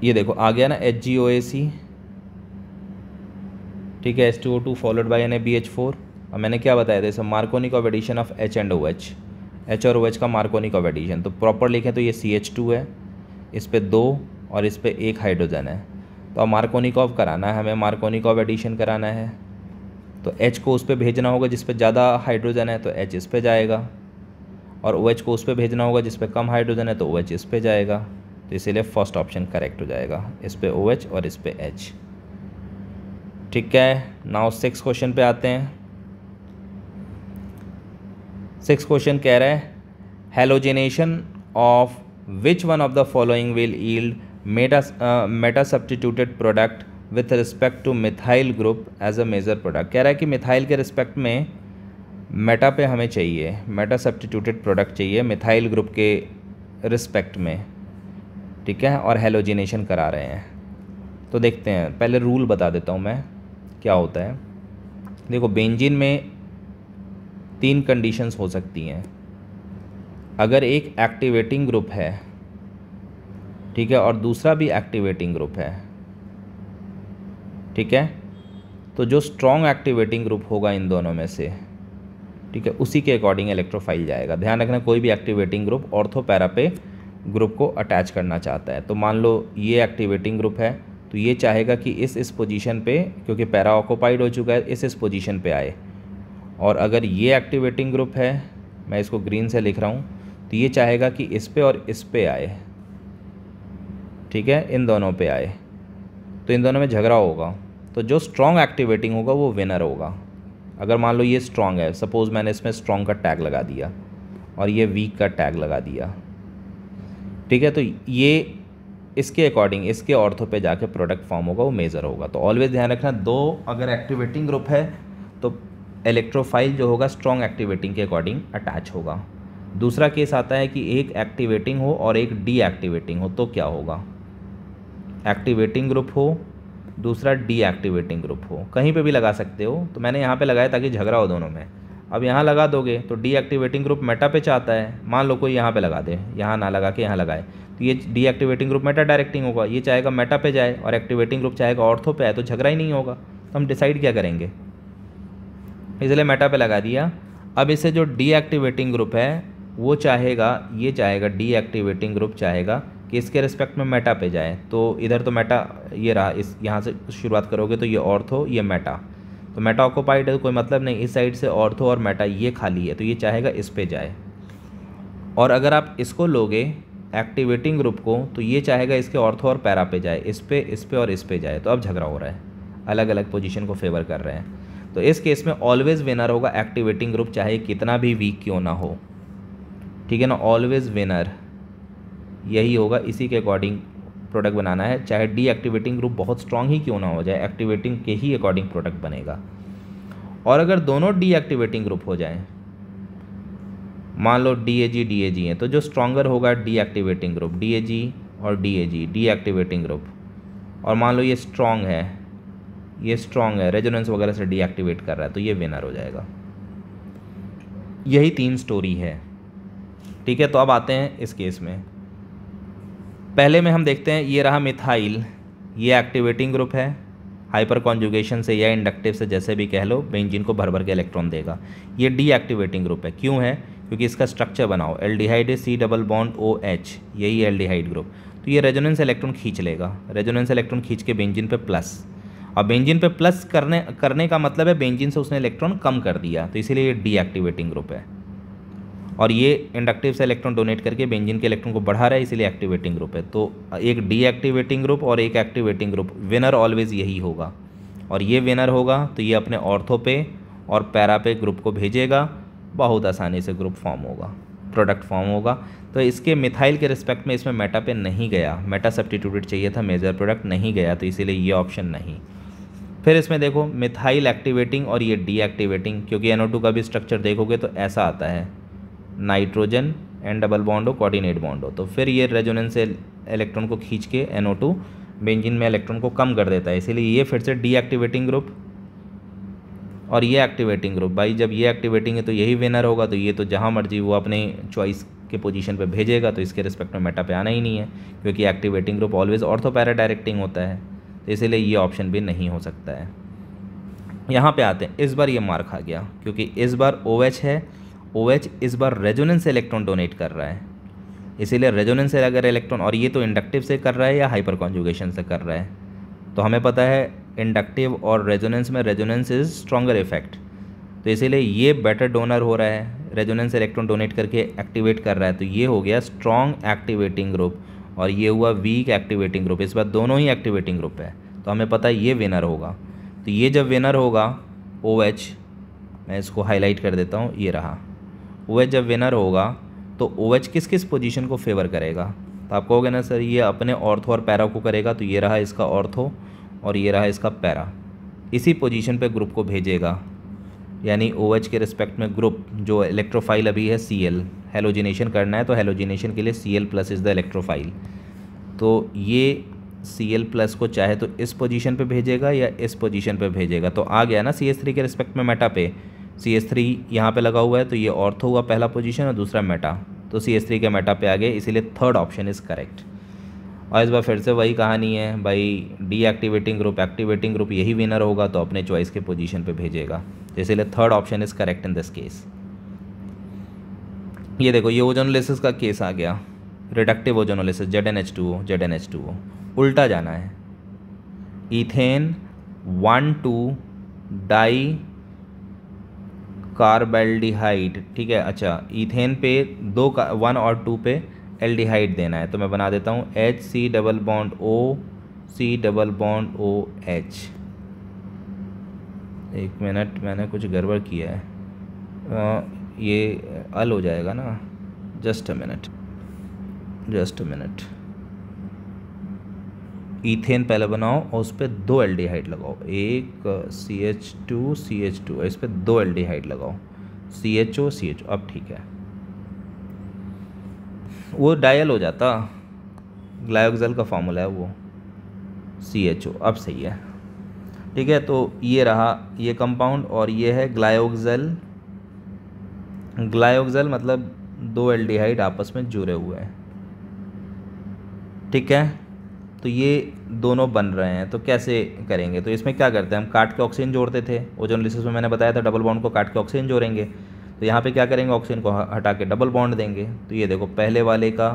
ये देखो आ गया ना H G O A C ठीक है S two O two followed by N A B H four और मैंने क्या बताया था इसमें Markovnikov of addition of H and O H H और ओ एच का मार्कोनिक ऑफ एडिशन तो प्रॉपर लिखें तो ये सी एच टू है इस पर दो और इस पर एक हाइड्रोजन है तो अब ऑफ कराना है हमें मार्कोनिक ऑफ एडिशन कराना है तो एच को उस पर भेजना होगा जिस पर ज़्यादा हाइड्रोजन है तो एच इस पर जाएगा और ओ OH को उस पर भेजना होगा जिस पर कम हाइड्रोजन है तो ओ OH इस पर जाएगा तो इसीलिए फर्स्ट ऑप्शन करेक्ट हो जाएगा इस पर ओ OH और इस पर एच ठीक है नाउ सिक्स क्वेश्चन पे आते हैं सिक्स क्वेश्चन कह रहा है halogenation of which one of the following will yield meta meta substituted product with respect to methyl group as a major product कह रहा है कि मिथाइल के रिस्पेक्ट में मेटा पे हमें चाहिए मेटा सब्सटीट्यूटेड प्रोडक्ट चाहिए मिथाइल ग्रुप के रिस्पेक्ट में ठीक है और हेलोजिनेशन करा रहे हैं तो देखते हैं पहले रूल बता देता हूँ मैं क्या होता है देखो बेंजिन में तीन कंडीशंस हो सकती हैं अगर एक एक्टिवेटिंग ग्रुप है ठीक है और दूसरा भी एक्टिवेटिंग ग्रुप है ठीक है तो जो स्ट्रॉन्ग एक्टिवेटिंग ग्रुप होगा इन दोनों में से ठीक है उसी के अकॉर्डिंग इलेक्ट्रोफाइल जाएगा ध्यान रखना कोई भी एक्टिवेटिंग ग्रुप ऑर्थो पैरा पे ग्रुप को अटैच करना चाहता है तो मान लो ये एक्टिवेटिंग ग्रुप है तो ये चाहेगा कि इस इस पोजीशन पे क्योंकि पैरा ऑक्यूपाइड हो चुका है इस इस पोजीशन पे आए और अगर ये एक्टिवेटिंग ग्रुप है मैं इसको ग्रीन से लिख रहा हूँ तो ये चाहेगा कि इस पे और इस पे आए ठीक है इन दोनों पे आए तो इन दोनों में झगड़ा होगा तो जो स्ट्रॉन्ग एक्टिवेटिंग होगा वो विनर होगा अगर मान लो ये स्ट्रॉन्ग है सपोज़ मैंने इसमें स्ट्रॉन्ग का टैग लगा दिया और ये वीक का टैग लगा दिया ठीक है तो ये इसके अकॉर्डिंग इसके ऑर्थो पे जाके प्रोडक्ट फॉर्म होगा वो मेज़र होगा तो ऑलवेज ध्यान रखना दो अगर एक्टिवेटिंग ग्रुप है तो इलेक्ट्रोफाइल जो होगा स्ट्रॉन्ग एक्टिवेटिंग के अकॉर्डिंग अटैच होगा दूसरा केस आता है कि एक एक्टिवेटिंग हो और एक डीएक्टिवेटिंग हो तो क्या होगा एक्टिवेटिंग ग्रुप हो दूसरा डीएक्टिवेटिंग ग्रुप हो कहीं पे भी लगा सकते हो तो मैंने यहाँ पे लगाया ताकि झगड़ा हो दोनों में अब यहाँ लगा दोगे तो डीएक्टिवेटिंग ग्रुप मेटा पे चाहता है मान लो कोई यहाँ पे लगा दे यहाँ ना लगा के यहाँ लगाए तो ये डीएक्टिवेटिंग ग्रुप मेटा डायरेक्टिंग होगा ये चाहेगा मेटा पे जाए और एक्टिवेटिंग ग्रुप चाहेगा ऑर्थो पे आए तो झगड़ा ही नहीं होगा तो हम डिसाइड क्या करेंगे इसलिए मेटा पे लगा दिया अब इसे जो डीएक्टिवेटिंग ग्रुप है वो चाहेगा ये चाहेगा डीएक्टिवेटिंग ग्रुप चाहेगा कि इसके रिस्पेक्ट में मेटा पे जाए तो इधर तो मेटा ये रहा इस यहाँ से शुरुआत करोगे तो ये ऑर्थो ये मेटा तो मेटा ऑक्योपाइड है कोई मतलब नहीं इस साइड से ऑर्थो और मेटा ये खाली है तो ये चाहेगा इस पर जाए और अगर आप इसको लोगे एक्टिवेटिंग ग्रुप को तो ये चाहेगा इसके ऑर्थो और पैरा पे जाए इस पे इस पर और इस पे जाए तो अब झगड़ा हो रहा है अलग अलग पोजिशन को फेवर कर रहे हैं तो इस केस में ऑलवेज विनर होगा एक्टिवेटिंग ग्रुप चाहे कितना भी वीक क्यों ना हो ठीक है ना ऑलवेज विनर यही होगा इसी के अकॉर्डिंग प्रोडक्ट बनाना है चाहे डी एक्टिवेटिंग ग्रुप बहुत स्ट्रांग ही क्यों ना हो जाए एक्टिवेटिंग के ही अकॉर्डिंग प्रोडक्ट बनेगा और अगर दोनों डी एक्टिवेटिंग ग्रुप हो जाएं मान लो D A G D A जी हैं तो जो स्ट्रांगर होगा deactivating group D A G और D A G deactivating group और मान लो ये स्ट्रांग है ये स्ट्रॉन्ग है रेजोनेंस वगैरह से डीएक्टिवेट कर रहा है तो ये विनर हो जाएगा यही तीन स्टोरी है ठीक है तो अब आते हैं इस केस में पहले में हम देखते हैं ये रहा मिथाइल ये एक्टिवेटिंग ग्रुप है हाइपर कॉन्जुगेशन से या इंडक्टिव से जैसे भी कह लो बेंजिन को भर भर के इलेक्ट्रॉन देगा ये डीएक्टिवेटिंग ग्रुप है क्यों है क्योंकि इसका स्ट्रक्चर बनाओ डी हाइड C double bond O H यही हाइड ग्रुप तो ये रेजोनेंस इलेक्ट्रॉन खींच लेगा रेजोनेंस इलेक्ट्रॉन खींच के बेंजिन पे प्लस और बेंजिन पे प्लस करने करने का मतलब है बेंजिन से उसने इलेक्ट्रॉन कम कर दिया तो इसीलिए ये डीएक्टिवेटिंग ग्रुप है और ये इंडक्टिव से इलेक्ट्रॉन डोनेट करके बेंजिन के इलेक्ट्रॉन को बढ़ा रहा है इसीलिए एक्टिवेटिंग ग्रुप है तो एक डीएक्टिवेटिंग ग्रुप और एक एक्टिवेटिंग ग्रुप विनर ऑलवेज यही होगा और ये विनर होगा तो ये अपने ऑर्थो पे और पैरा पे ग्रुप को भेजेगा बहुत आसानी से ग्रुप फॉर्म होगा प्रोडक्ट फॉर्म होगा तो इसके मिथाइल के रिस्पेक्ट में इसमें मेटा पे नहीं गया मेटा सब्टीट्यूटेड चाहिए था मेजर प्रोडक्ट नहीं गया तो इसीलिए ये ऑप्शन नहीं फिर इसमें देखो मिथाइल एक्टिवेटिंग और ये डीएक्टिवेटिंग क्योंकि एनओ का भी स्ट्रक्चर देखोगे तो ऐसा आता है नाइट्रोजन एंड डबल बॉन्ड हो कोऑर्डिनेट बॉन्ड हो तो फिर ये रेजोनेंस से इलेक्ट्रॉन को खींच के एनओ टू बेंजिन में इलेक्ट्रॉन को कम कर देता है इसीलिए ये फिर से डीएक्टिवेटिंग ग्रुप और ये एक्टिवेटिंग ग्रुप भाई जब ये एक्टिवेटिंग है तो यही विनर होगा तो ये तो जहाँ मर्जी वो अपने चॉइस के पोजीशन पे भेजेगा तो इसके रिस्पेक्ट में मेटा पे आना ही नहीं है क्योंकि एक्टिवेटिंग ग्रुप ऑलवेज तो पैरा डायरेक्टिंग होता है तो इसीलिए ये ऑप्शन भी नहीं हो सकता है यहाँ पे आते हैं इस बार ये मार खा गया क्योंकि इस बार ओ OH है ओ OH इस बार रेजोनेंस इलेक्ट्रॉन डोनेट कर रहा है इसीलिए रेजोनेंस से अगर इलेक्ट्रॉन और ये तो इंडक्टिव से कर रहा है या हाइपर कॉन्जुगेशन से कर रहा है तो हमें पता है इंडक्टिव और रेजोनेंस में रेजोनेंस इज़ स्ट्रॉगर इफेक्ट तो इसीलिए ये बेटर डोनर हो रहा है रेजोनेंस इलेक्ट्रॉन डोनेट करके एक्टिवेट कर रहा है तो ये हो गया स्ट्रॉन्ग एक्टिवेटिंग ग्रुप और ये हुआ वीक एक्टिवेटिंग ग्रुप इस बार दोनों ही एक्टिवेटिंग ग्रुप है तो हमें पता है ये विनर होगा तो ये जब विनर होगा ओ एच मैं इसको हाईलाइट कर देता हूँ ये रहा ओ OH जब विनर होगा तो ओ एच किस किस पोजीशन को फेवर करेगा तो आप कहोगे ना सर ये अपने ऑर्थो और पैरा को करेगा तो ये रहा इसका ऑर्थो और ये रहा इसका पैरा इसी पोजीशन पे ग्रुप को भेजेगा यानी ओ OH के रिस्पेक्ट में ग्रुप जो इलेक्ट्रोफाइल अभी है सी एल हेलोजिनेशन करना है तो हेलोजिनेशन के लिए C L plus is the electrophile तो ये सी एल प्लस को चाहे तो इस पोजीशन पे भेजेगा या इस पोजीशन पे भेजेगा तो आ गया ना सी एस थ्री के रिस्पेक्ट में मेटा पे सी एस थ्री यहाँ पर लगा हुआ है तो ये ऑर्थो हुआ पहला पोजीशन और दूसरा मेटा तो सी एस थ्री के मेटा पे आ गए इसीलिए थर्ड ऑप्शन इज़ करेक्ट और इस बार फिर से वही कहानी है भाई deactivating group activating group यही विनर होगा तो अपने चॉइस के पोजीशन पे भेजेगा तो इसीलिए third option is correct in this case ये देखो ये ओजोनोलिसिस का केस आ गया reductive ozonolysis Z N H two O Z N H two O उल्टा जाना है ethane one two dicarbaldehyde ठीक है अच्छा ईथेन पे दो वन और टू पे एल्डिहाइड देना है तो मैं बना देता हूँ H C double bond O C double bond O H एक मिनट मैंने कुछ गड़बड़ किया है आ, ये अल हो जाएगा ना just a minute just a minute ethane पहले बनाओ और उस पर दो एल लगाओ एक C H two C H two इस पर दो एल लगाओ सी एच ओ सी एच ओ अब ठीक है वो डायल हो जाता ग्लायोक्सल का फॉर्मूला है वो सी एच ओ अब सही है ठीक है तो ये रहा ये कंपाउंड और ये है ग्लायोक्सल ग्लायोक्सल मतलब दो एल्डिहाइड आपस में जुड़े हुए हैं ठीक है तो ये दोनों बन रहे हैं तो कैसे करेंगे तो इसमें क्या करते हैं हम काट के ऑक्सीजन जोड़ते थे ओजोन लिसिस में मैंने बताया था डबल बॉन्ड को काट के ऑक्सीजन जोड़ेंगे तो यहाँ पे क्या करेंगे ऑक्सीजन को हटा के डबल बॉन्ड देंगे तो ये देखो पहले वाले का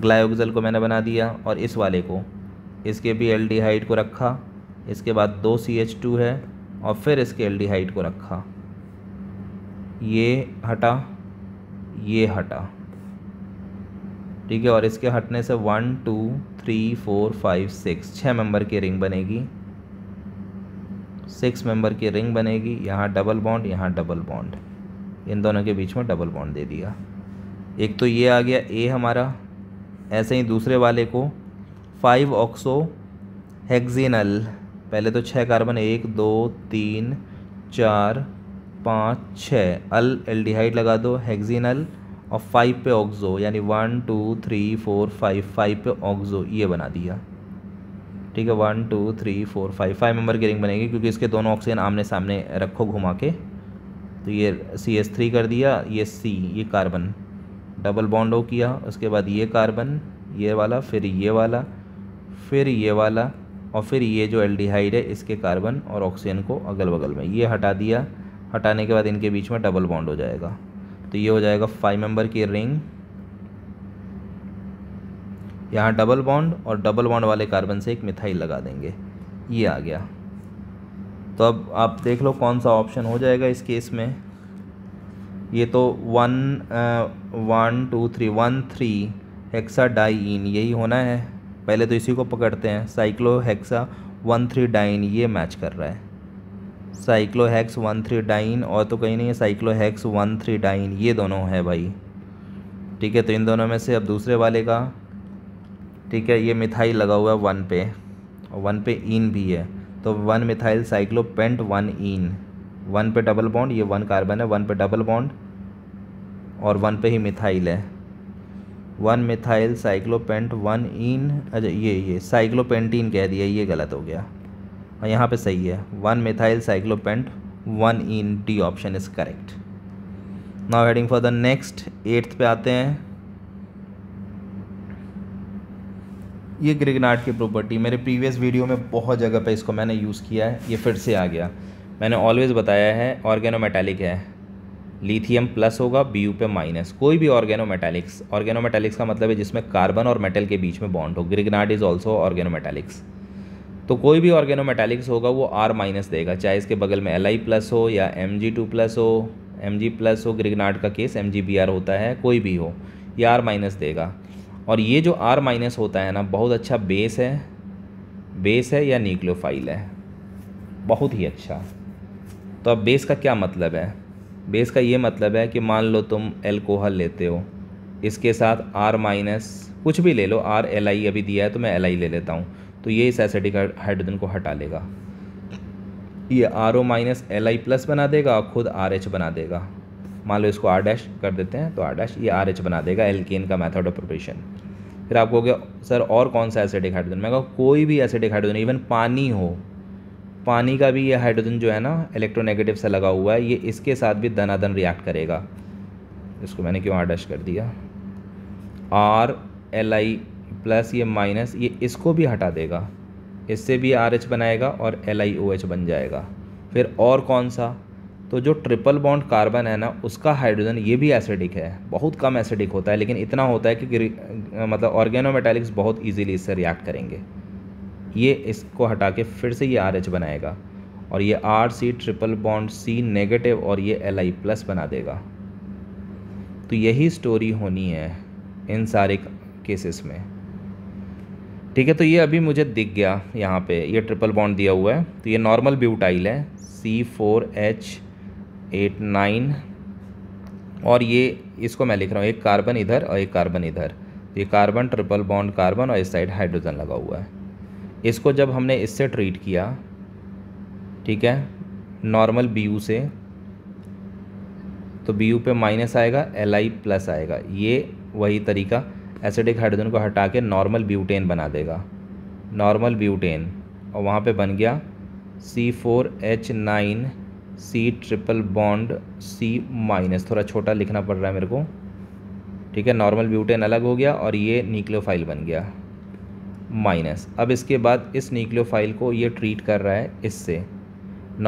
ग्लायोक्सल को मैंने बना दिया और इस वाले को इसके भी एल्डिहाइड को रखा इसके बाद दो सी एच टू है और फिर इसके एल्डिहाइड को रखा ये हटा ये हटा ठीक है और इसके हटने से one two three four five six छः मेंबर की रिंग बनेगी सिक्स मेंबर की रिंग बनेगी यहाँ डबल बॉन्ड यहाँ डबल बॉन्ड इन दोनों के बीच में डबल बॉन्ड दे दिया एक तो ये आ गया ए हमारा ऐसे ही दूसरे वाले को फाइव ऑक्सो हेक्सिनल पहले तो छः कार्बन एक दो तीन चार पाँच छः अल एल्डिहाइड लगा दो हेक्सिनल और फाइव पे ऑक्जो यानी one two three four five five पे ऑक्जो ये बना दिया ठीक है one two three four five five member की रिंग बनेगी क्योंकि इसके दोनों ऑक्सीजन आमने सामने रखो घुमा के तो ये सी एस थ्री कर दिया ये सी ये कार्बन डबल बॉन्ड किया उसके बाद ये कार्बन ये वाला फिर ये वाला फिर ये वाला और फिर ये जो एल्डिहाइड है इसके कार्बन और ऑक्सीजन को अगल बगल में ये हटा दिया हटाने के बाद इनके बीच में डबल बॉन्ड हो जाएगा तो ये हो जाएगा फाइव मेंबर की रिंग यहाँ डबल बॉन्ड और डबल बॉन्ड वाले कार्बन से एक मिथाइल लगा देंगे ये आ गया तो अब आप देख लो कौन सा ऑप्शन हो जाएगा इस केस में ये तो one one two three one three hexadiene यही होना है पहले तो इसी को पकड़ते हैं cyclohexa one three diene ये मैच कर रहा है साइक्लोहेक्स वन थ्री डाइन और तो कहीं नहीं है साइक्लोहेक्स वन थ्री डाइन ये दोनों है भाई ठीक है तो इन दोनों में से अब दूसरे वाले का ठीक है ये मिथाइल लगा हुआ है वन पे और वन पे इन भी है तो one methyl cyclopent one ene one पे डबल बॉन्ड ये वन कार्बन है वन पे डबल बॉन्ड और वन पे ही मिथाइल है one methyl cyclopent one ene अच्छा ये ये साइक्लोपेंटीन कह दिया ये गलत हो गया और हाँ, यहाँ पे सही है one methyl cyclopent one ene D option is correct now heading for the next eighth पे आते हैं ये ग्रिगनाट की प्रॉपर्टी मेरे प्रीवियस वीडियो में बहुत जगह पे इसको मैंने यूज़ किया है ये फिर से आ गया मैंने ऑलवेज़ बताया है मेटेलिक है लिथियम प्लस होगा बी यू पे माइनस कोई भी ऑर्गेनो मेटेलिक्स का मतलब है जिसमें कार्बन और मेटल के बीच में बॉन्ड हो ग्रिगनाट इज़ ऑल्सो मेटेलिक्स तो कोई भी ऑर्गेनो मेटालिक्स होगा वो आर माइनस देगा चाहे इसके बगल में एल आई प्लस हो या एम जी टू प्लस हो एम जी प्लस हो ग्रिगनाट का case M G B R होता है कोई भी हो ये आर माइनस देगा और ये जो आर माइनस होता है ना बहुत अच्छा बेस है बेस है या न्यूक्लियोफाइल है बहुत ही अच्छा तो अब बेस का क्या मतलब है बेस का ये मतलब है कि मान लो तुम एल्कोहल लेते हो इसके साथ आर माइनस कुछ भी ले लो आर एल आई अभी दिया है तो मैं एल आई ले लेता हूँ तो ये इस एसिडिक हाइड्रोजन को हटा लेगा ये R O minus L I plus बना देगा और खुद आर एच बना देगा मान लो इसको आर डैश कर देते हैं तो आर डैश ये आर एच बना देगा एल्केन का मेथड ऑफ प्रिपरेशन फिर आप कहोगे सर और कौन सा एसिडिक हाइड्रोजन मैं कहूँ कोई भी एसिडिक हाइड्रोजन इवन पानी हो पानी का भी ये हाइड्रोजन जो है ना इलेक्ट्रोनेगेटिव से लगा हुआ है ये इसके साथ भी धनाधन रिएक्ट करेगा इसको मैंने क्यों आर डैश कर दिया आर एल आई प्लस ये माइनस ये इसको भी हटा देगा इससे भी आर एच बनाएगा और एल आई ओ एच बन जाएगा फिर और कौन सा तो जो ट्रिपल बॉन्ड कार्बन है ना उसका हाइड्रोजन ये भी एसिडिक है बहुत कम एसिडिक होता है लेकिन इतना होता है कि मतलब ऑर्गेनोमेटेलिक्स बहुत इजीली इससे रिएक्ट करेंगे ये इसको हटा के फिर से ये आर एच बनाएगा और ये R C triple bond C negative और ये एल आई प्लस बना देगा तो यही स्टोरी होनी है इन सारे केसेस में ठीक है तो ये अभी मुझे दिख गया यहाँ पे ये ट्रिपल बॉन्ड दिया हुआ है तो ये नॉर्मल ब्यूटाइल है C four H eight nine और ये इसको मैं लिख रहा हूँ एक कार्बन इधर और एक कार्बन इधर तो ये कार्बन ट्रिपल बॉन्ड कार्बन और इस साइड हाइड्रोजन लगा हुआ है इसको जब हमने इससे ट्रीट किया ठीक है नॉर्मल बी यू से तो बी यू पे माइनस आएगा एल आई प्लस आएगा ये वही तरीका एसिडिक हाइड्रोजन को हटा के नॉर्मल ब्यूटेन बना देगा नॉर्मल ब्यूटेन और वहाँ पे बन गया C four H nine C triple bond C minus थोड़ा छोटा लिखना पड़ रहा है मेरे को ठीक है नॉर्मल ब्यूटेन अलग हो गया और ये न्यूक्लियोफाइल बन गया माइनस अब इसके बाद इस न्यूक्लियोफाइल को ये ट्रीट कर रहा है इससे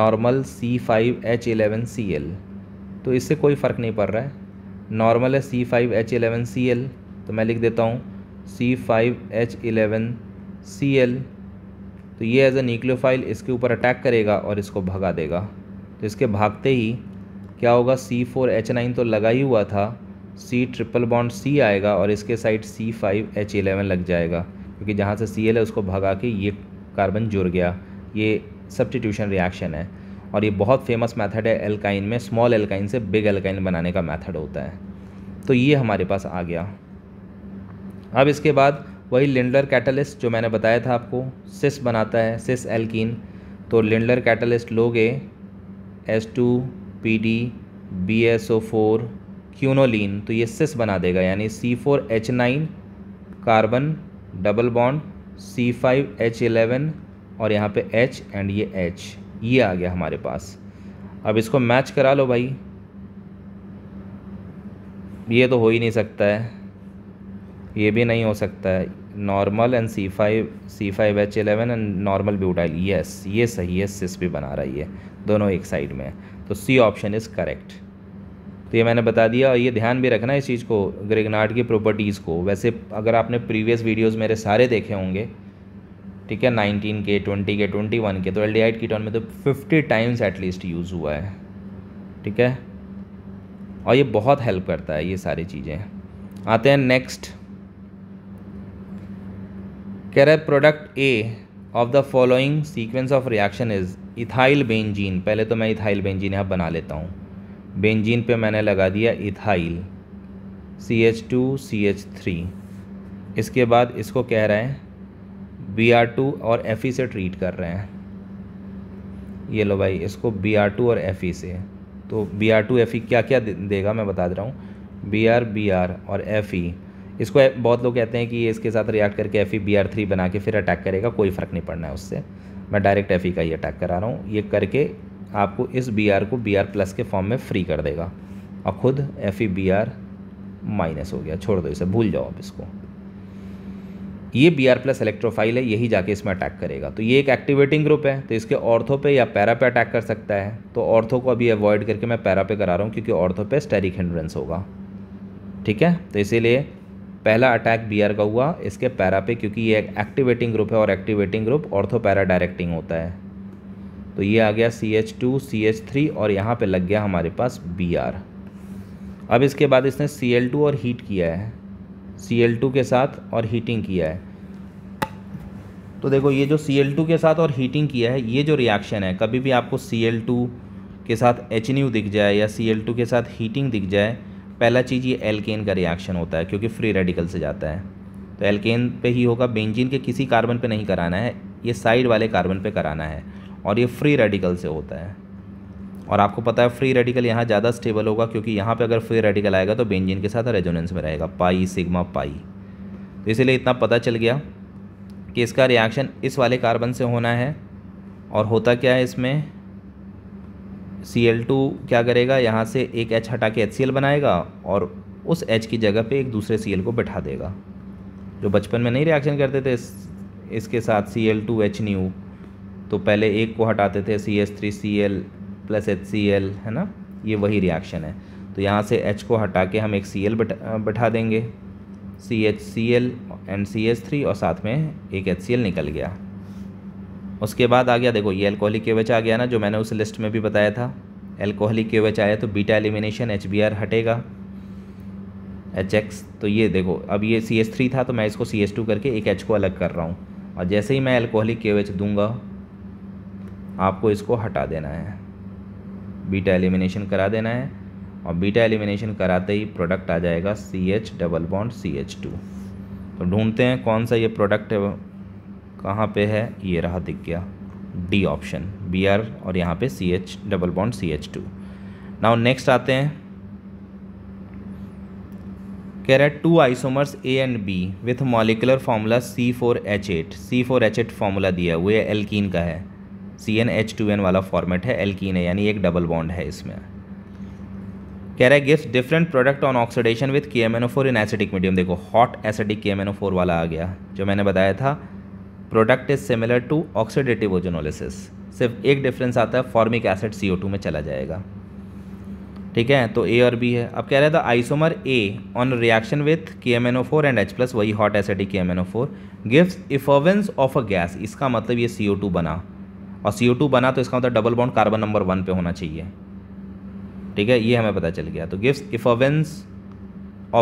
normal C five H eleven C L तो इससे कोई फ़र्क नहीं पड़ रहा है नॉर्मल है C five H eleven C L तो मैं लिख देता हूँ C five H eleven C L तो ये एज ए न्यूक्लियोफाइल इसके ऊपर अटैक करेगा और इसको भगा देगा तो इसके भागते ही क्या होगा सी फोर एच नाइन तो लगा ही हुआ था सी ट्रिपल बॉन्ड सी आएगा और इसके side C five H eleven लग जाएगा क्योंकि जहाँ से सी एल है उसको भगा के ये कार्बन जुड़ गया ये सब्सटीट्यूशन रिएक्शन है और ये बहुत फेमस मेथड है एल्काइन में स्मॉल एल्काइन से बिग एल्काइन बनाने का मेथड होता है तो ये हमारे पास आ गया अब इसके बाद वही लिंडलर कैटलिस्ट जो मैंने बताया था आपको सिस बनाता है सिस एल्कीन तो लिंडलर कैटलिस्ट लोगे S two P D B S O four quinoline तो ये सिस बना देगा यानी C four H nine carbon double bond C five H eleven और यहाँ पे एच एंड ये एच ये आ गया हमारे पास अब इसको मैच करा लो भाई ये तो हो ही नहीं सकता है ये भी नहीं हो सकता है normal and C five C five H eleven and normal butyl yes ये सही है सिस भी बना रही है दोनों एक साइड में तो सी ऑप्शन इज़ करेक्ट तो ये मैंने बता दिया और ये ध्यान भी रखना इस चीज़ को ग्रेगनाट की प्रॉपर्टीज़ को वैसे अगर आपने प्रीवियस वीडियोस मेरे सारे देखे होंगे ठीक है 19 के 20 के 21 के तो एल डी कीटोन में तो 50 टाइम्स एटलीस्ट यूज़ हुआ है ठीक है और ये बहुत हेल्प करता है ये सारी चीज़ें आते हैं नेक्स्ट कह रहा है product A of the following sequence of reaction is ethyl benzene पहले तो मैं इथाइल बेंजीन यहाँ बना लेता हूँ बेंजीन पे मैंने लगा दिया ethyl C H two C H three इसके बाद इसको कह रहे हैं बी आर टू और एफ ई से ट्रीट कर रहे हैं ये लो भाई इसको बी आर टू और एफ ई से तो B R two F E क्या क्या देगा मैं बता दे रहा हूँ बी आर बी आर और एफ ई इसको बहुत लोग कहते हैं कि इसके साथ रिएक्ट करके F E B R three बना के फिर अटैक करेगा कोई फ़र्क नहीं पड़ना है उससे मैं डायरेक्ट एफ ई का ही अटैक करा रहा हूँ ये करके आपको इस बी आर को बी आर प्लस के फॉर्म में फ्री कर देगा और ख़ुद F E B R minus हो गया छोड़ दो इसे भूल जाओ आप इसको ये बी आर प्लस इलेक्ट्रोफाइल है यही जाके इसमें अटैक करेगा तो ये एक एक्टिवेटिंग ग्रुप है तो इसके ऑर्थो पे या पैरा पे अटैक कर सकता है तो ऑर्थो को अभी अवॉइड करके मैं पैरा पे करा रहा हूँ क्योंकि ऑर्थो पे स्टेरिक हिंड्रेंस होगा ठीक है तो इसीलिए पहला अटैक बी आर का हुआ इसके पैरा पे क्योंकि ये एक्टिवेटिंग ग्रुप है और activating group ortho para directing होता है तो ये आ गया C H two C H three और यहाँ पे लग गया हमारे पास बी आर अब इसके बाद इसने सी एल टू और हीट किया है सी एल टू के साथ और हीटिंग किया है तो देखो ये जो सी एल टू के साथ और हीटिंग किया है ये जो रिएक्शन है कभी भी आपको सी एल टू के साथ एच दिख जाए या सी एल टू के साथ हीटिंग दिख जाए पहला चीज़ ये एल्केन का रिएक्शन होता है क्योंकि फ्री रेडिकल से जाता है तो एल्केन पे ही होगा बेंजीन के किसी कार्बन पे नहीं कराना है ये साइड वाले कार्बन पे कराना है और ये फ्री रेडिकल से होता है और आपको पता है फ्री रेडिकल यहाँ ज़्यादा स्टेबल होगा क्योंकि यहाँ पे अगर फ्री रेडिकल आएगा तो बेंजीन के साथ रेजोनेंस में रहेगा पाई सिग्मा पाई तो इसीलिए इतना पता चल गया कि इसका रिएक्शन इस वाले कार्बन से होना है और होता क्या है इसमें सी एल टू क्या करेगा यहाँ से एक एच हटा के एच सी एल बनाएगा और उस एच की जगह पे एक दूसरे सी एल को बैठा देगा जो बचपन में नहीं रिएक्शन करते थे इस, इसके साथ C L two H nu तो पहले एक को हटाते थे C S three C L plus H C L है ना ये वही रिएक्शन है तो यहाँ से एच को हटा के हम एक सी एल बैठा देंगे C H C L and C S three और साथ में एक एच सी एल निकल गया उसके बाद आ गया देखो ये एल्कोहलिक के आ गया ना जो मैंने उस लिस्ट में भी बताया था एल्कोहलिक के आया तो बीटा एलिमिनेशन एच हटेगा एच एक्स तो ये देखो अब ये सी थ्री था तो मैं इसको सी एस टू करके एक एच को अलग कर रहा हूँ और जैसे ही मैं एल्कोहलिक के दूंगा आपको इसको हटा देना है बीटा एलिमिनेशन करा देना है और बीटा एलिमिनेशन कराते ही प्रोडक्ट आ जाएगा C H double bond C H two तो ढूंढते हैं कौन सा ये प्रोडक्ट कहाँ पे है ये रहा दिख गया डी ऑप्शन बी आर और यहाँ पे C H double bond C H two now next आते हैं कह रहा है two isomers A and B with molecular formula C four H eight C four H eight formula दिया हुआ है एल्कीन का है C N H two N वाला फॉर्मेट है एल्कीन है यानी एक डबल बॉन्ड है इसमें कह रहा है gives different product on oxidation with K M N O four in acidic medium देखो hot acidic K M N O four वाला आ गया जो मैंने बताया था product is similar to oxidative ozonolysis सिर्फ एक डिफरेंस आता है फॉर्मिक एसिड सी में चला जाएगा ठीक है तो ए और बी है अब कह रहे थे isomer A on reaction with K M N O four and H plus वही hot acidic K M N O four gives effervescence of a gas इसका मतलब ये सी ओ टू बना और सी ओ टू बना तो इसका मतलब double bond carbon number one पे होना चाहिए ठीक है ये हमें पता चल गया तो gives effervescence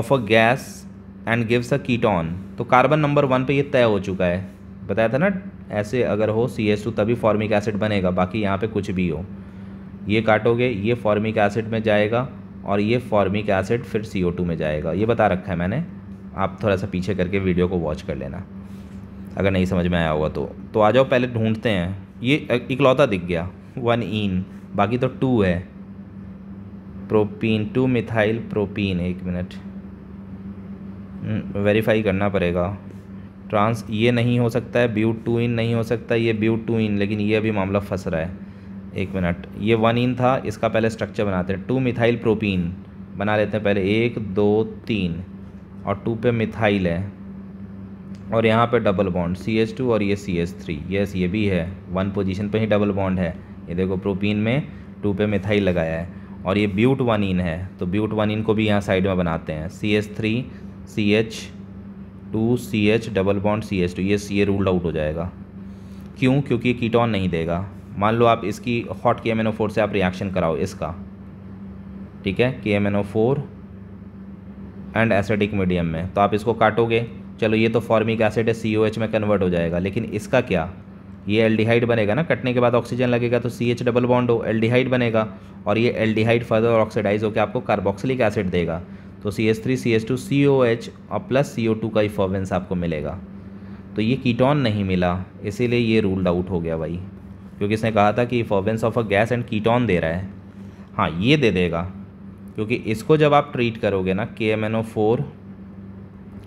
of a gas and gives a ketone तो कार्बन नंबर वन पे ये तय हो चुका है बताया था ना ऐसे अगर हो सी एस टू तभी फॉर्मिक एसिड बनेगा बाकी यहाँ पे कुछ भी हो ये काटोगे ये फॉर्मिक एसिड में जाएगा और ये फॉर्मिक एसिड फिर सी ओ टू में जाएगा ये बता रखा है मैंने आप थोड़ा सा पीछे करके वीडियो को वॉच कर लेना अगर नहीं समझ में आया होगा तो तो आ जाओ पहले ढूंढते हैं ये इकलौता दिख गया वन इन बाकी तो टू है प्रोपीन टू मिथाइल प्रोपीन एक मिनट हम्म, वेरीफाई करना पड़ेगा ट्रांस ये नहीं हो सकता है ब्यूट टू इन नहीं हो सकता ये ब्यूट टू इन लेकिन ये अभी मामला फंस रहा है एक मिनट ये वन इन था इसका पहले स्ट्रक्चर बनाते हैं टू मिथाइल प्रोपीन बना लेते हैं पहले एक दो तीन और टू पे मिथाइल है और यहाँ पे double bond C H two और ये सी एच थ्री यस ये भी है वन पोजीशन पे ही डबल बॉन्ड है ये देखो प्रोपीन में टू पे मिथाइल लगाया है और ये ब्यूट वन इन है तो ब्यूट वन इन को भी यहाँ साइड में बनाते हैं C H three C H two C H double bond C H two ये सी ए रूल्ड आउट हो जाएगा क्यों क्योंकि कीटोन नहीं देगा मान लो आप इसकी hot K M N O four से आप रिएक्शन कराओ इसका ठीक है K M N O four and acidic medium में तो आप इसको काटोगे चलो ये तो फॉर्मिक एसिड है सी ओ एच में कन्वर्ट हो जाएगा लेकिन इसका क्या ये एल्डिहाइड बनेगा ना कटने के बाद ऑक्सीजन लगेगा तो सी एच डबल बॉन्ड हो एल्डिहाइड बनेगा और ये एल्डिहाइड फर्दर ऑक्सीडाइज होकर आपको कार्बोक्सिलिक एसिड देगा तो C S three C S two C O H और प्लस सी ओ टू का इफॉर्मेंस आपको मिलेगा तो ये कीटोन नहीं मिला इसीलिए ये रूल्ड आउट हो गया भाई क्योंकि इसने कहा था कि effervescence of a gas and ketone दे रहा है हाँ ये दे देगा क्योंकि इसको जब आप ट्रीट करोगे ना K M N O four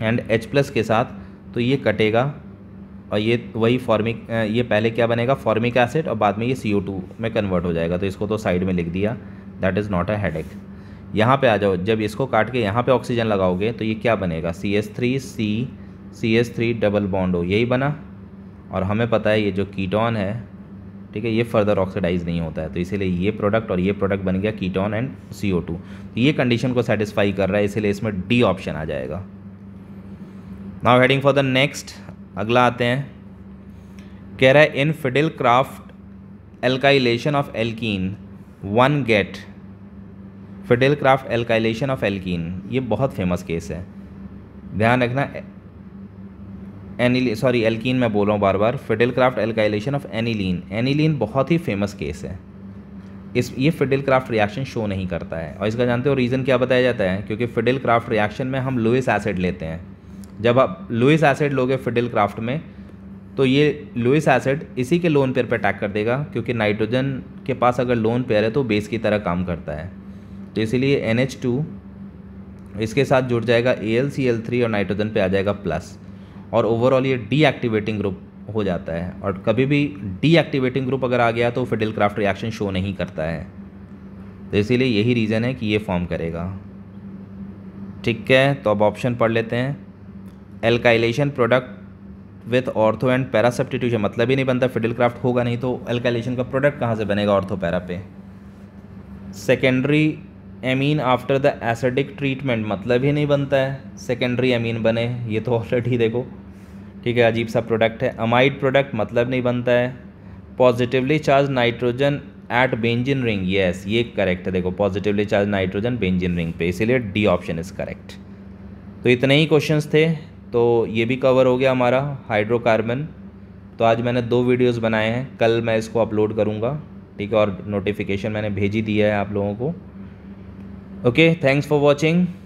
and H plus के साथ तो ये कटेगा और ये वही फॉर्मिक ये पहले क्या बनेगा फॉर्मिक एसिड और बाद में ये सी ओ टू में कन्वर्ट हो जाएगा तो इसको तो साइड में लिख दिया that is not a headache यहाँ पे आ जाओ जब इसको काट के यहाँ पे ऑक्सीजन लगाओगे तो ये क्या बनेगा C S three C C S three double bond हो यही बना और हमें पता है ये जो कीटॉन है ठीक है ये फर्दर ऑक्सीडाइज नहीं होता है तो इसीलिए ये प्रोडक्ट और ये प्रोडक्ट बन गया ketone and C O two तो ये कंडीशन को सेटिस्फाई कर रहा है इसीलिए इसमें डी ऑप्शन आ जाएगा now heading for the next अगला आते हैं कह रहा है in Friedel Crafts alkylation of alkene one get Friedel Crafts alkylation of alkene ये बहुत फेमस केस है ध्यान रखना एनिली सॉरी एल्कीन मैं बोल रहा हूँ बार बार Friedel Crafts alkylation of aniline aniline बहुत ही फेमस केस है इस ये फिडेल क्राफ्ट रिएक्शन शो नहीं करता है और इसका जानते हो रीज़न क्या बताया जाता है क्योंकि फिडेल क्राफ्ट रिएक्शन में हम लुइस एसिड लेते हैं जब आप लुइस एसिड लोगे फिडेल क्राफ्ट में तो ये लुइस एसिड इसी के लोन पेयर पर अटैक कर देगा क्योंकि नाइट्रोजन के पास अगर लोन पेयर है तो बेस की तरह काम करता है तो इसीलिए एन एच टू इसके साथ जुड़ जाएगा A L C L three और नाइट्रोजन पे आ जाएगा प्लस और ओवरऑल ये डीएक्टिवेटिंग ग्रुप हो जाता है और कभी भी डीएक्टिवेटिंग ग्रुप अगर आ गया तो फिडल क्राफ्ट रिएक्शन शो नहीं करता है तो इसीलिए यही रीज़न है कि ये फॉर्म करेगा ठीक है तो अब ऑप्शन पढ़ लेते हैं alkylation product with ortho and para मतलब ही नहीं बनता फिडल क्राफ्ट होगा नहीं तो एल्काइलेशन का प्रोडक्ट कहाँ से बनेगा ऑर्थो पैरा पे secondary amine after the acidic treatment मतलब ही नहीं बनता है सेकेंडरी एमीन बने ये तो ऑलरेडी देखो ठीक है अजीब सा प्रोडक्ट है अमाइड प्रोडक्ट मतलब नहीं बनता है positively charged nitrogen at benzene ring yes ये करेक्ट है देखो positively charged nitrogen benzene ring पे इसीलिए डी ऑप्शन इज़ करेक्ट तो इतने ही क्वेश्चंस थे तो ये भी कवर हो गया हमारा हाइड्रोकार्बन तो आज मैंने दो वीडियोस बनाए हैं कल मैं इसको अपलोड करूँगा ठीक है और नोटिफिकेशन मैंने भेजी दिया है आप लोगों को okay thanks for watching